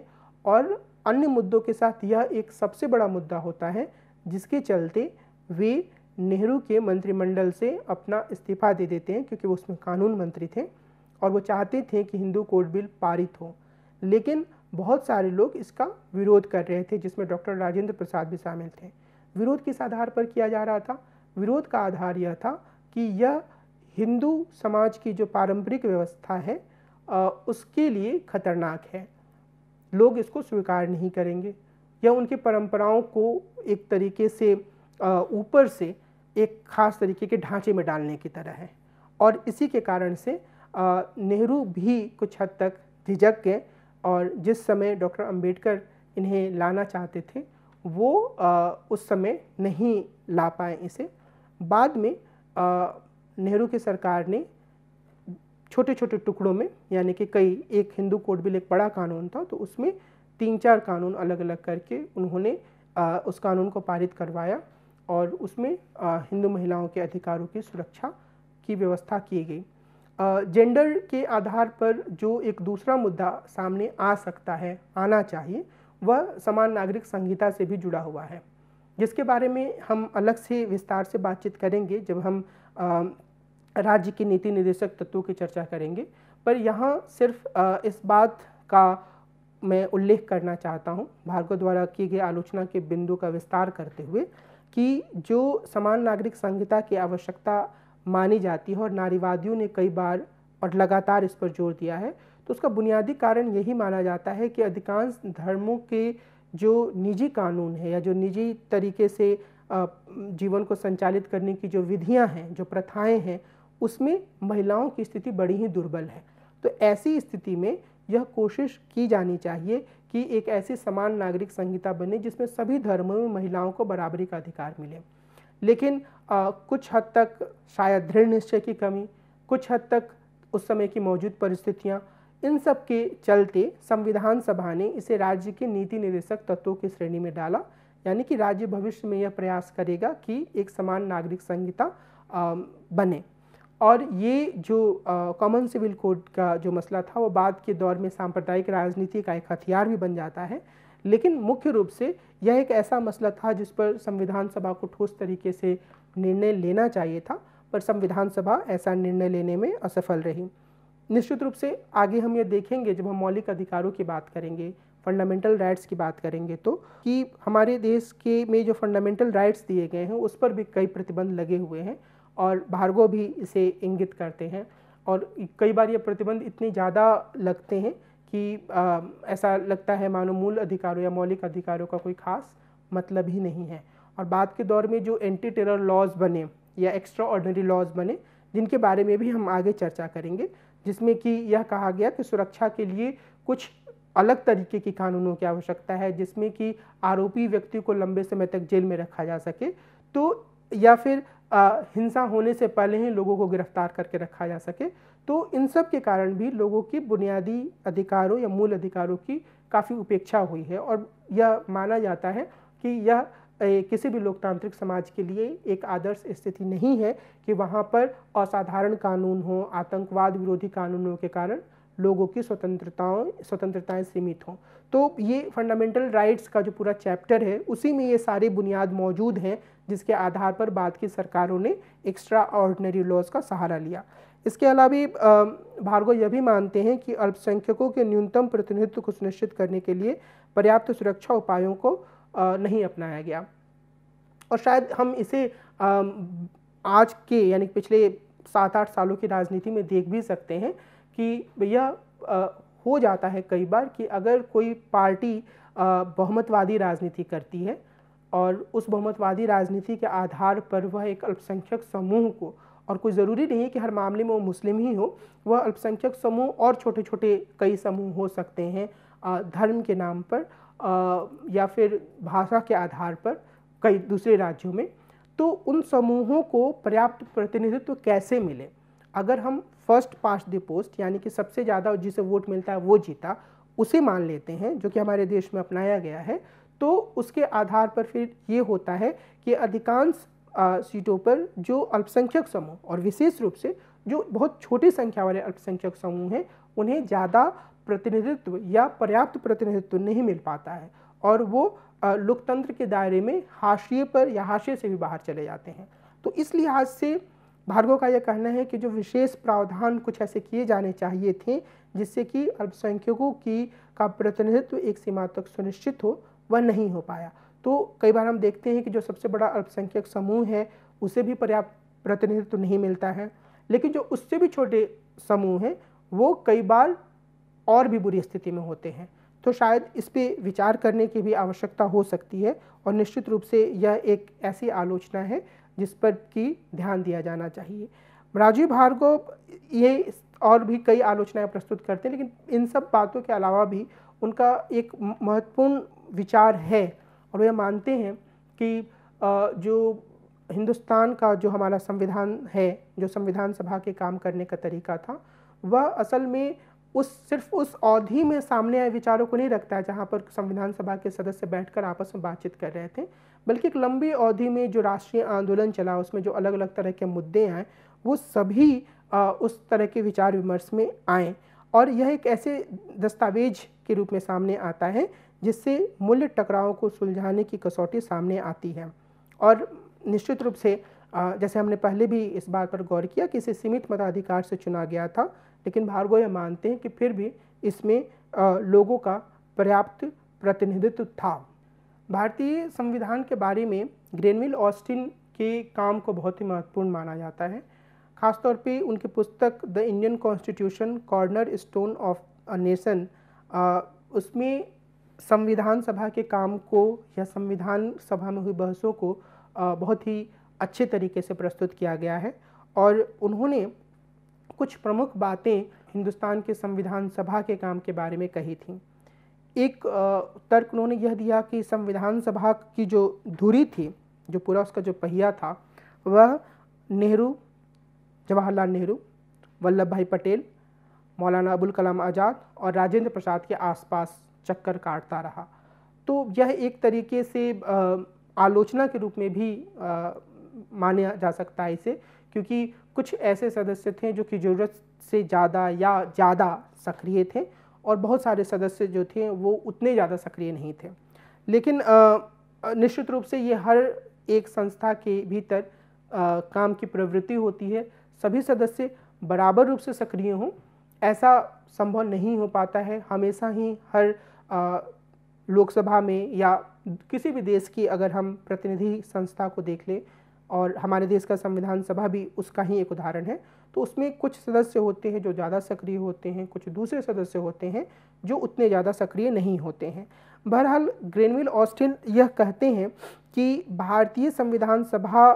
[SPEAKER 1] और अन्य मुद्दों के साथ यह एक सबसे बड़ा मुद्दा होता है जिसके चलते वे नेहरू के मंत्रिमंडल से अपना इस्तीफा दे देते हैं क्योंकि वो उसमें कानून मंत्री थे और वो चाहते थे कि हिंदू कोड बिल पारित हो लेकिन बहुत सारे लोग इसका विरोध कर रहे थे जिसमें डॉक्टर राजेंद्र प्रसाद भी शामिल थे विरोध किस आधार पर किया जा रहा था विरोध का आधार यह था कि यह हिंदू समाज की जो पारंपरिक व्यवस्था है उसके लिए खतरनाक है लोग इसको स्वीकार नहीं करेंगे या उनकी परंपराओं को एक तरीके से ऊपर से एक खास तरीके के ढांचे में डालने की तरह है और इसी के कारण से नेहरू भी कुछ हद तक झिझक गए और जिस समय डॉक्टर अंबेडकर इन्हें लाना चाहते थे वो उस समय नहीं ला पाए इसे बाद में नेहरू की सरकार ने छोटे छोटे टुकड़ों में यानी कि कई एक हिंदू कोड बिल एक बड़ा कानून था तो उसमें तीन चार कानून अलग अलग करके उन्होंने आ, उस कानून को पारित करवाया और उसमें आ, हिंदू महिलाओं के अधिकारों की सुरक्षा की व्यवस्था की गई जेंडर के आधार पर जो एक दूसरा मुद्दा सामने आ सकता है आना चाहिए वह समान नागरिक संहिता से भी जुड़ा हुआ है जिसके बारे में हम अलग से विस्तार से बातचीत करेंगे जब हम राज्य के नीति निदेशक तत्वों की चर्चा करेंगे पर यहाँ सिर्फ इस बात का मैं उल्लेख करना चाहता हूँ भार्गव द्वारा की गई आलोचना के बिंदु का विस्तार करते हुए कि जो समान नागरिक संहिता की आवश्यकता मानी जाती है और नारीवादियों ने कई बार और लगातार इस पर जोर दिया है तो उसका बुनियादी कारण यही माना जाता है कि अधिकांश धर्मों के जो निजी कानून है या जो निजी तरीके से जीवन को संचालित करने की जो विधियां हैं जो प्रथाएं हैं उसमें महिलाओं की स्थिति बड़ी ही दुर्बल है तो ऐसी स्थिति में यह कोशिश की जानी चाहिए कि एक ऐसी समान नागरिक संहिता बने जिसमें सभी धर्मों में महिलाओं को बराबरी का अधिकार मिले लेकिन आ, कुछ हद तक शायद दृढ़ निश्चय की कमी कुछ हद तक उस समय की मौजूद परिस्थितियाँ इन सब के चलते संविधान सभा ने इसे राज्य के नीति निदेशक तत्वों की श्रेणी में डाला यानी कि राज्य भविष्य में यह प्रयास करेगा कि एक समान नागरिक संहिता बने और ये जो कॉमन सिविल कोड का जो मसला था वो बाद के दौर में सांप्रदायिक राजनीति का एक हथियार भी बन जाता है लेकिन मुख्य रूप से यह एक ऐसा मसला था जिस पर संविधान सभा को ठोस तरीके से निर्णय लेना चाहिए था पर संविधान सभा ऐसा निर्णय लेने में असफल रही निश्चित रूप से आगे हम ये देखेंगे जब हम मौलिक अधिकारों की बात करेंगे फंडामेंटल राइट्स की बात करेंगे तो कि हमारे देश के में जो फंडामेंटल राइट्स दिए गए हैं उस पर भी कई प्रतिबंध लगे हुए हैं और भार्गव भी इसे इंगित करते हैं और कई बार ये प्रतिबंध इतने ज़्यादा लगते हैं कि आ, ऐसा लगता है मानो मूल अधिकारों या मौलिक अधिकारों का कोई खास मतलब ही नहीं है और बाद के दौर में जो एंटी टेरर लॉज बने या एक्स्ट्रा ऑर्डनरी लॉज बने जिनके बारे में भी हम आगे चर्चा करेंगे जिसमें कि यह कहा गया कि सुरक्षा के लिए कुछ अलग तरीके की कानूनों की आवश्यकता है जिसमें कि आरोपी व्यक्ति को लंबे समय तक जेल में रखा जा सके तो या फिर हिंसा होने से पहले ही लोगों को गिरफ्तार करके रखा जा सके तो इन सब के कारण भी लोगों की बुनियादी अधिकारों या मूल अधिकारों की काफ़ी उपेक्षा हुई है और यह माना जाता है कि यह किसी भी लोकतांत्रिक समाज के लिए एक आदर्श स्थिति नहीं है कि वहाँ पर असाधारण कानून हो आतंकवाद विरोधी कानूनों के कारण लोगों की स्वतंत्रताओं स्वतंत्रताएं सीमित हों तो ये फंडामेंटल राइट्स का जो पूरा चैप्टर है उसी में ये सारी बुनियाद मौजूद हैं जिसके आधार पर बाद की सरकारों ने एक्स्ट्रा ऑर्डनरी लॉज का सहारा लिया इसके अलावा भार्गव यह भी मानते हैं कि अल्पसंख्यकों के न्यूनतम प्रतिनिधित्व को सुनिश्चित करने के लिए पर्याप्त सुरक्षा उपायों को नहीं अपनाया गया और शायद हम इसे आज के यानी पिछले सात आठ सालों की राजनीति में देख भी सकते हैं कि भैया हो जाता है कई बार कि अगर कोई पार्टी बहुमतवादी राजनीति करती है और उस बहुमतवादी राजनीति के आधार पर वह एक अल्पसंख्यक समूह को और कोई ज़रूरी नहीं है कि हर मामले में वो मुस्लिम ही हो वह अल्पसंख्यक समूह और छोटे छोटे कई समूह हो सकते हैं धर्म के नाम पर या फिर भाषा के आधार पर कई दूसरे राज्यों में तो उन समूहों को पर्याप्त प्रतिनिधित्व कैसे मिले अगर हम फर्स्ट पास्ट द पोस्ट यानी कि सबसे ज़्यादा जिसे वोट मिलता है वो जीता उसे मान लेते हैं जो कि हमारे देश में अपनाया गया है तो उसके आधार पर फिर ये होता है कि अधिकांश सीटों पर जो अल्पसंख्यक समूह और विशेष रूप से जो बहुत छोटी संख्या वाले अल्पसंख्यक समूह हैं उन्हें ज़्यादा प्रतिनिधित्व या पर्याप्त प्रतिनिधित्व नहीं मिल पाता है और वो लोकतंत्र के दायरे में हाशिए पर या हाशिए से भी बाहर चले जाते हैं तो इस लिहाज से भार्गव का यह कहना है कि जो विशेष प्रावधान कुछ ऐसे किए जाने चाहिए थे जिससे कि अल्पसंख्यकों की का प्रतिनिधित्व एक सीमा तक सुनिश्चित हो वह नहीं हो पाया तो कई बार हम देखते हैं कि जो सबसे बड़ा अल्पसंख्यक समूह है उसे भी पर्याप्त प्रतिनिधित्व नहीं मिलता है लेकिन जो उससे भी छोटे समूह हैं वो कई बार और भी बुरी स्थिति में होते हैं तो शायद इस पर विचार करने की भी आवश्यकता हो सकती है और निश्चित रूप से यह एक ऐसी आलोचना है जिस पर कि ध्यान दिया जाना चाहिए राजीव भार्गव ये और भी कई आलोचनाएं प्रस्तुत करते हैं लेकिन इन सब बातों के अलावा भी उनका एक महत्वपूर्ण विचार है और वे मानते हैं कि जो हिंदुस्तान का जो हमारा संविधान है जो संविधान सभा के काम करने का तरीका था वह असल में उस सिर्फ उस अवधि में सामने आए विचारों को नहीं रखता है जहाँ पर संविधान सभा के सदस्य बैठकर आपस में बातचीत कर रहे थे बल्कि एक लंबी अवधि में जो राष्ट्रीय आंदोलन चला उसमें जो अलग अलग तरह के मुद्दे आए वो सभी आ, उस तरह के विचार विमर्श में आए और यह एक ऐसे दस्तावेज के रूप में सामने आता है जिससे मूल्य टकराव को सुलझाने की कसौटी सामने आती है और निश्चित रूप से जैसे हमने पहले भी इस बात पर गौर किया कि इसे सीमित मताधिकार से चुना गया था लेकिन भार्गव यह मानते हैं कि फिर भी इसमें लोगों का पर्याप्त प्रतिनिधित्व था भारतीय संविधान के बारे में ग्रेनविल ऑस्टिन के काम को बहुत ही महत्वपूर्ण माना जाता है खासतौर पे उनकी पुस्तक the Indian constitution cornerstone of a nation उसमें संविधान सभा के काम को या संविधान सभा में हुई बहसों को आ, बहुत ही अच्छे तरीके से प्रस्तुत किया गया है और उन्होंने कुछ प्रमुख बातें हिंदुस्तान के संविधान सभा के काम के बारे में कही थी एक तर्क उन्होंने यह दिया कि संविधान सभा की जो धुरी थी जो पूरा उसका जो पहिया था वह नेहरू जवाहरलाल नेहरू वल्लभ भाई पटेल मौलाना अबुल कलाम आज़ाद और राजेंद्र प्रसाद के आसपास चक्कर काटता रहा तो यह एक तरीके से आलोचना के रूप में भी माना जा सकता है इसे क्योंकि कुछ ऐसे सदस्य थे जो कि ज़रूरत से ज़्यादा या ज़्यादा सक्रिय थे और बहुत सारे सदस्य जो थे वो उतने ज़्यादा सक्रिय नहीं थे लेकिन निश्चित रूप से ये हर एक संस्था के भीतर आ, काम की प्रवृत्ति होती है सभी सदस्य बराबर रूप से सक्रिय हों ऐसा संभव नहीं हो पाता है हमेशा ही हर लोकसभा में या किसी भी देश की अगर हम प्रतिनिधि संस्था को देख लें और हमारे देश का संविधान सभा भी उसका ही एक उदाहरण है तो उसमें कुछ सदस्य होते हैं जो ज़्यादा सक्रिय होते हैं कुछ दूसरे सदस्य होते हैं जो उतने ज़्यादा सक्रिय नहीं होते हैं बहरहाल ग्रेनविल ऑस्टिन यह कहते हैं कि भारतीय संविधान सभा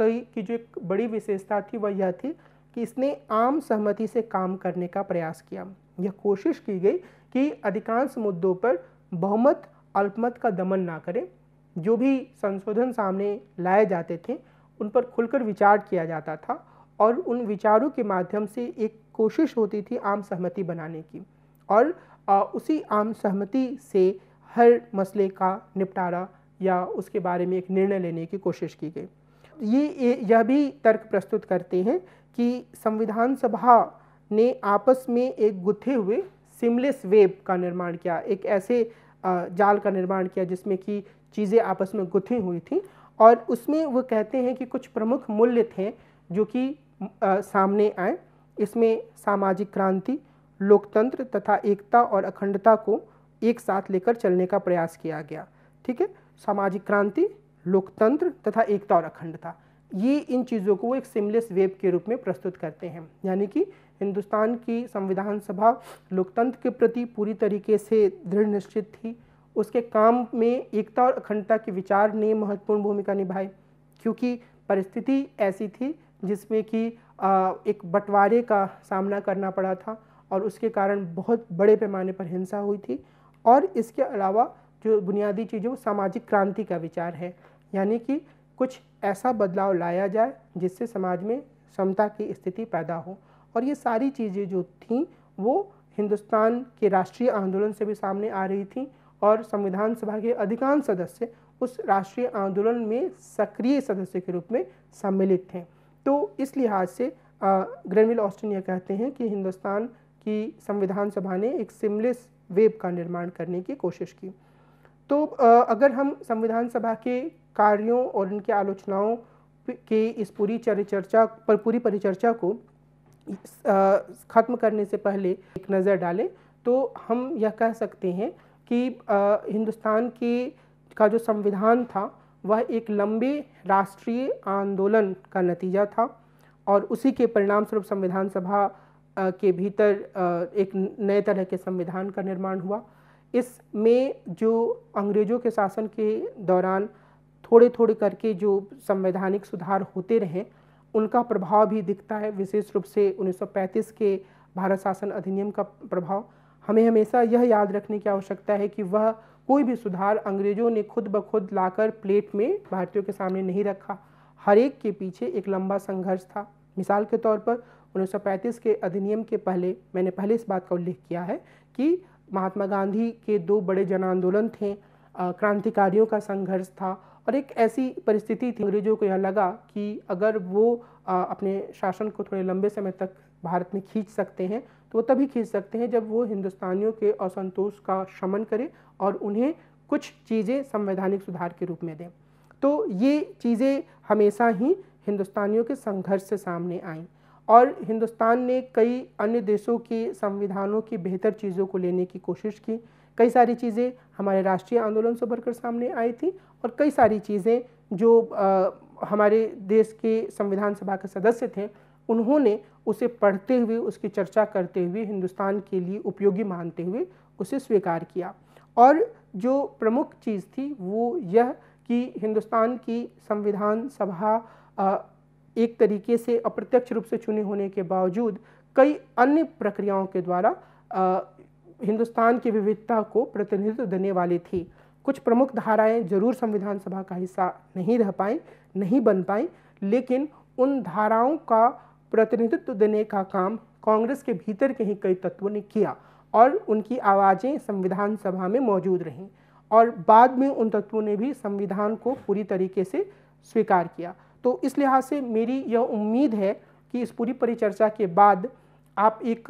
[SPEAKER 1] की की जो एक बड़ी विशेषता थी वह यह थी कि इसने आम सहमति से काम करने का प्रयास किया यह कोशिश की गई कि अधिकांश मुद्दों पर बहुमत अल्पमत का दमन ना करें जो भी संशोधन सामने लाए जाते थे उन पर खुलकर विचार किया जाता था और उन विचारों के माध्यम से एक कोशिश होती थी आम सहमति बनाने की और आ, उसी आम सहमति से हर मसले का निपटारा या उसके बारे में एक निर्णय लेने की कोशिश की गई ये यह भी तर्क प्रस्तुत करते हैं कि संविधान सभा ने आपस में एक गुथे हुए सिमलेस वेब का निर्माण किया एक ऐसे जाल का निर्माण किया जिसमें कि चीज़ें आपस में गुथी हुई थी और उसमें वो कहते हैं कि कुछ प्रमुख मूल्य थे जो कि सामने आए इसमें सामाजिक क्रांति लोकतंत्र तथा एकता और अखंडता को एक साथ लेकर चलने का प्रयास किया गया ठीक है सामाजिक क्रांति लोकतंत्र तथा एकता और अखंडता ये इन चीज़ों को एक सिमलेस वेब के रूप में प्रस्तुत करते हैं यानी कि हिंदुस्तान की संविधान सभा लोकतंत्र के प्रति पूरी तरीके से दृढ़ निश्चित थी उसके काम में एकता और अखंडता के विचार ने महत्वपूर्ण भूमिका निभाई क्योंकि परिस्थिति ऐसी थी जिसमें कि एक बंटवारे का सामना करना पड़ा था और उसके कारण बहुत बड़े पैमाने पर हिंसा हुई थी और इसके अलावा जो बुनियादी चीज़ वो सामाजिक क्रांति का विचार है यानी कि कुछ ऐसा बदलाव लाया जाए जिससे समाज में समता की स्थिति पैदा हो और ये सारी चीज़ें जो थीं वो हिंदुस्तान के राष्ट्रीय आंदोलन से भी सामने आ रही थी और संविधान सभा के अधिकांश सदस्य उस राष्ट्रीय आंदोलन में सक्रिय सदस्य के रूप में सम्मिलित थे तो इस लिहाज से ग्रेनविल ऑस्टिन यह कहते हैं कि हिंदुस्तान की संविधान सभा ने एक सिमलेस वेब का निर्माण करने की कोशिश की तो आ, अगर हम संविधान सभा के कार्यों और उनके आलोचनाओं के इस पूरी चर्चा पर पूरी परिचर्चा को ख़त्म करने से पहले एक नज़र डालें तो हम यह कह सकते हैं कि हिंदुस्तान के का जो संविधान था वह एक लंबे राष्ट्रीय आंदोलन का नतीजा था और उसी के परिणाम स्वरूप संविधान सभा के भीतर एक नए तरह के संविधान का निर्माण हुआ इसमें जो अंग्रेज़ों के शासन के दौरान थोड़े थोड़े करके जो संवैधानिक सुधार होते रहे उनका प्रभाव भी दिखता है विशेष रूप से 1935 के भारत शासन अधिनियम का प्रभाव हमें हमेशा यह याद रखने की आवश्यकता है कि वह कोई भी सुधार अंग्रेजों ने खुद ब खुद लाकर प्लेट में भारतीयों के सामने नहीं रखा हर एक के पीछे एक लंबा संघर्ष था मिसाल के तौर पर 1935 के अधिनियम के पहले मैंने पहले इस बात का उल्लेख किया है कि महात्मा गांधी के दो बड़े जन आंदोलन थे क्रांतिकारियों का संघर्ष था और एक ऐसी परिस्थिति थी अंग्रेजों को यह लगा कि अगर वो आ, अपने शासन को थोड़े लंबे समय तक भारत में खींच सकते हैं तो वो तभी खींच सकते हैं जब वो हिंदुस्तानियों के असंतोष का शमन करें और उन्हें कुछ चीज़ें संवैधानिक सुधार के रूप में दें तो ये चीज़ें हमेशा ही हिंदुस्तानियों के संघर्ष से सामने आईं और हिंदुस्तान ने कई अन्य देशों के संविधानों की बेहतर चीज़ों को लेने की कोशिश की कई सारी चीज़ें हमारे राष्ट्रीय आंदोलन से बढ़कर सामने आई थी और कई सारी चीज़ें जो आ, हमारे देश के संविधान सभा के सदस्य थे उन्होंने उसे पढ़ते हुए उसकी चर्चा करते हुए हिंदुस्तान के लिए उपयोगी मानते हुए उसे स्वीकार किया और जो प्रमुख चीज़ थी वो यह कि हिंदुस्तान की संविधान सभा एक तरीके से अप्रत्यक्ष रूप से चुने होने के बावजूद कई अन्य प्रक्रियाओं के द्वारा हिंदुस्तान की विविधता को प्रतिनिधित्व देने वाली थी कुछ प्रमुख धाराएं जरूर संविधान सभा का हिस्सा नहीं रह पाई नहीं बन पाई लेकिन उन धाराओं का प्रतिनिधित्व देने का काम कांग्रेस के भीतर के ही कई तत्वों ने किया और उनकी आवाज़ें संविधान सभा में मौजूद रहीं और बाद में उन तत्वों ने भी संविधान को पूरी तरीके से स्वीकार किया तो इस लिहाज से मेरी यह उम्मीद है कि इस पूरी परिचर्चा के बाद आप एक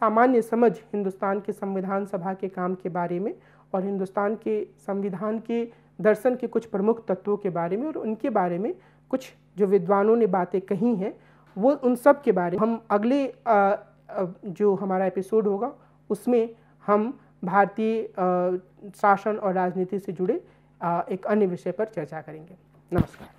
[SPEAKER 1] सामान्य समझ हिंदुस्तान के संविधान सभा के काम के बारे में और हिंदुस्तान के संविधान के दर्शन के कुछ प्रमुख तत्वों के बारे में और उनके बारे में कुछ जो विद्वानों ने बातें कही हैं वो उन सब के बारे हम अगले जो हमारा एपिसोड होगा उसमें हम भारतीय शासन और राजनीति से जुड़े एक अन्य विषय पर चर्चा करेंगे नमस्कार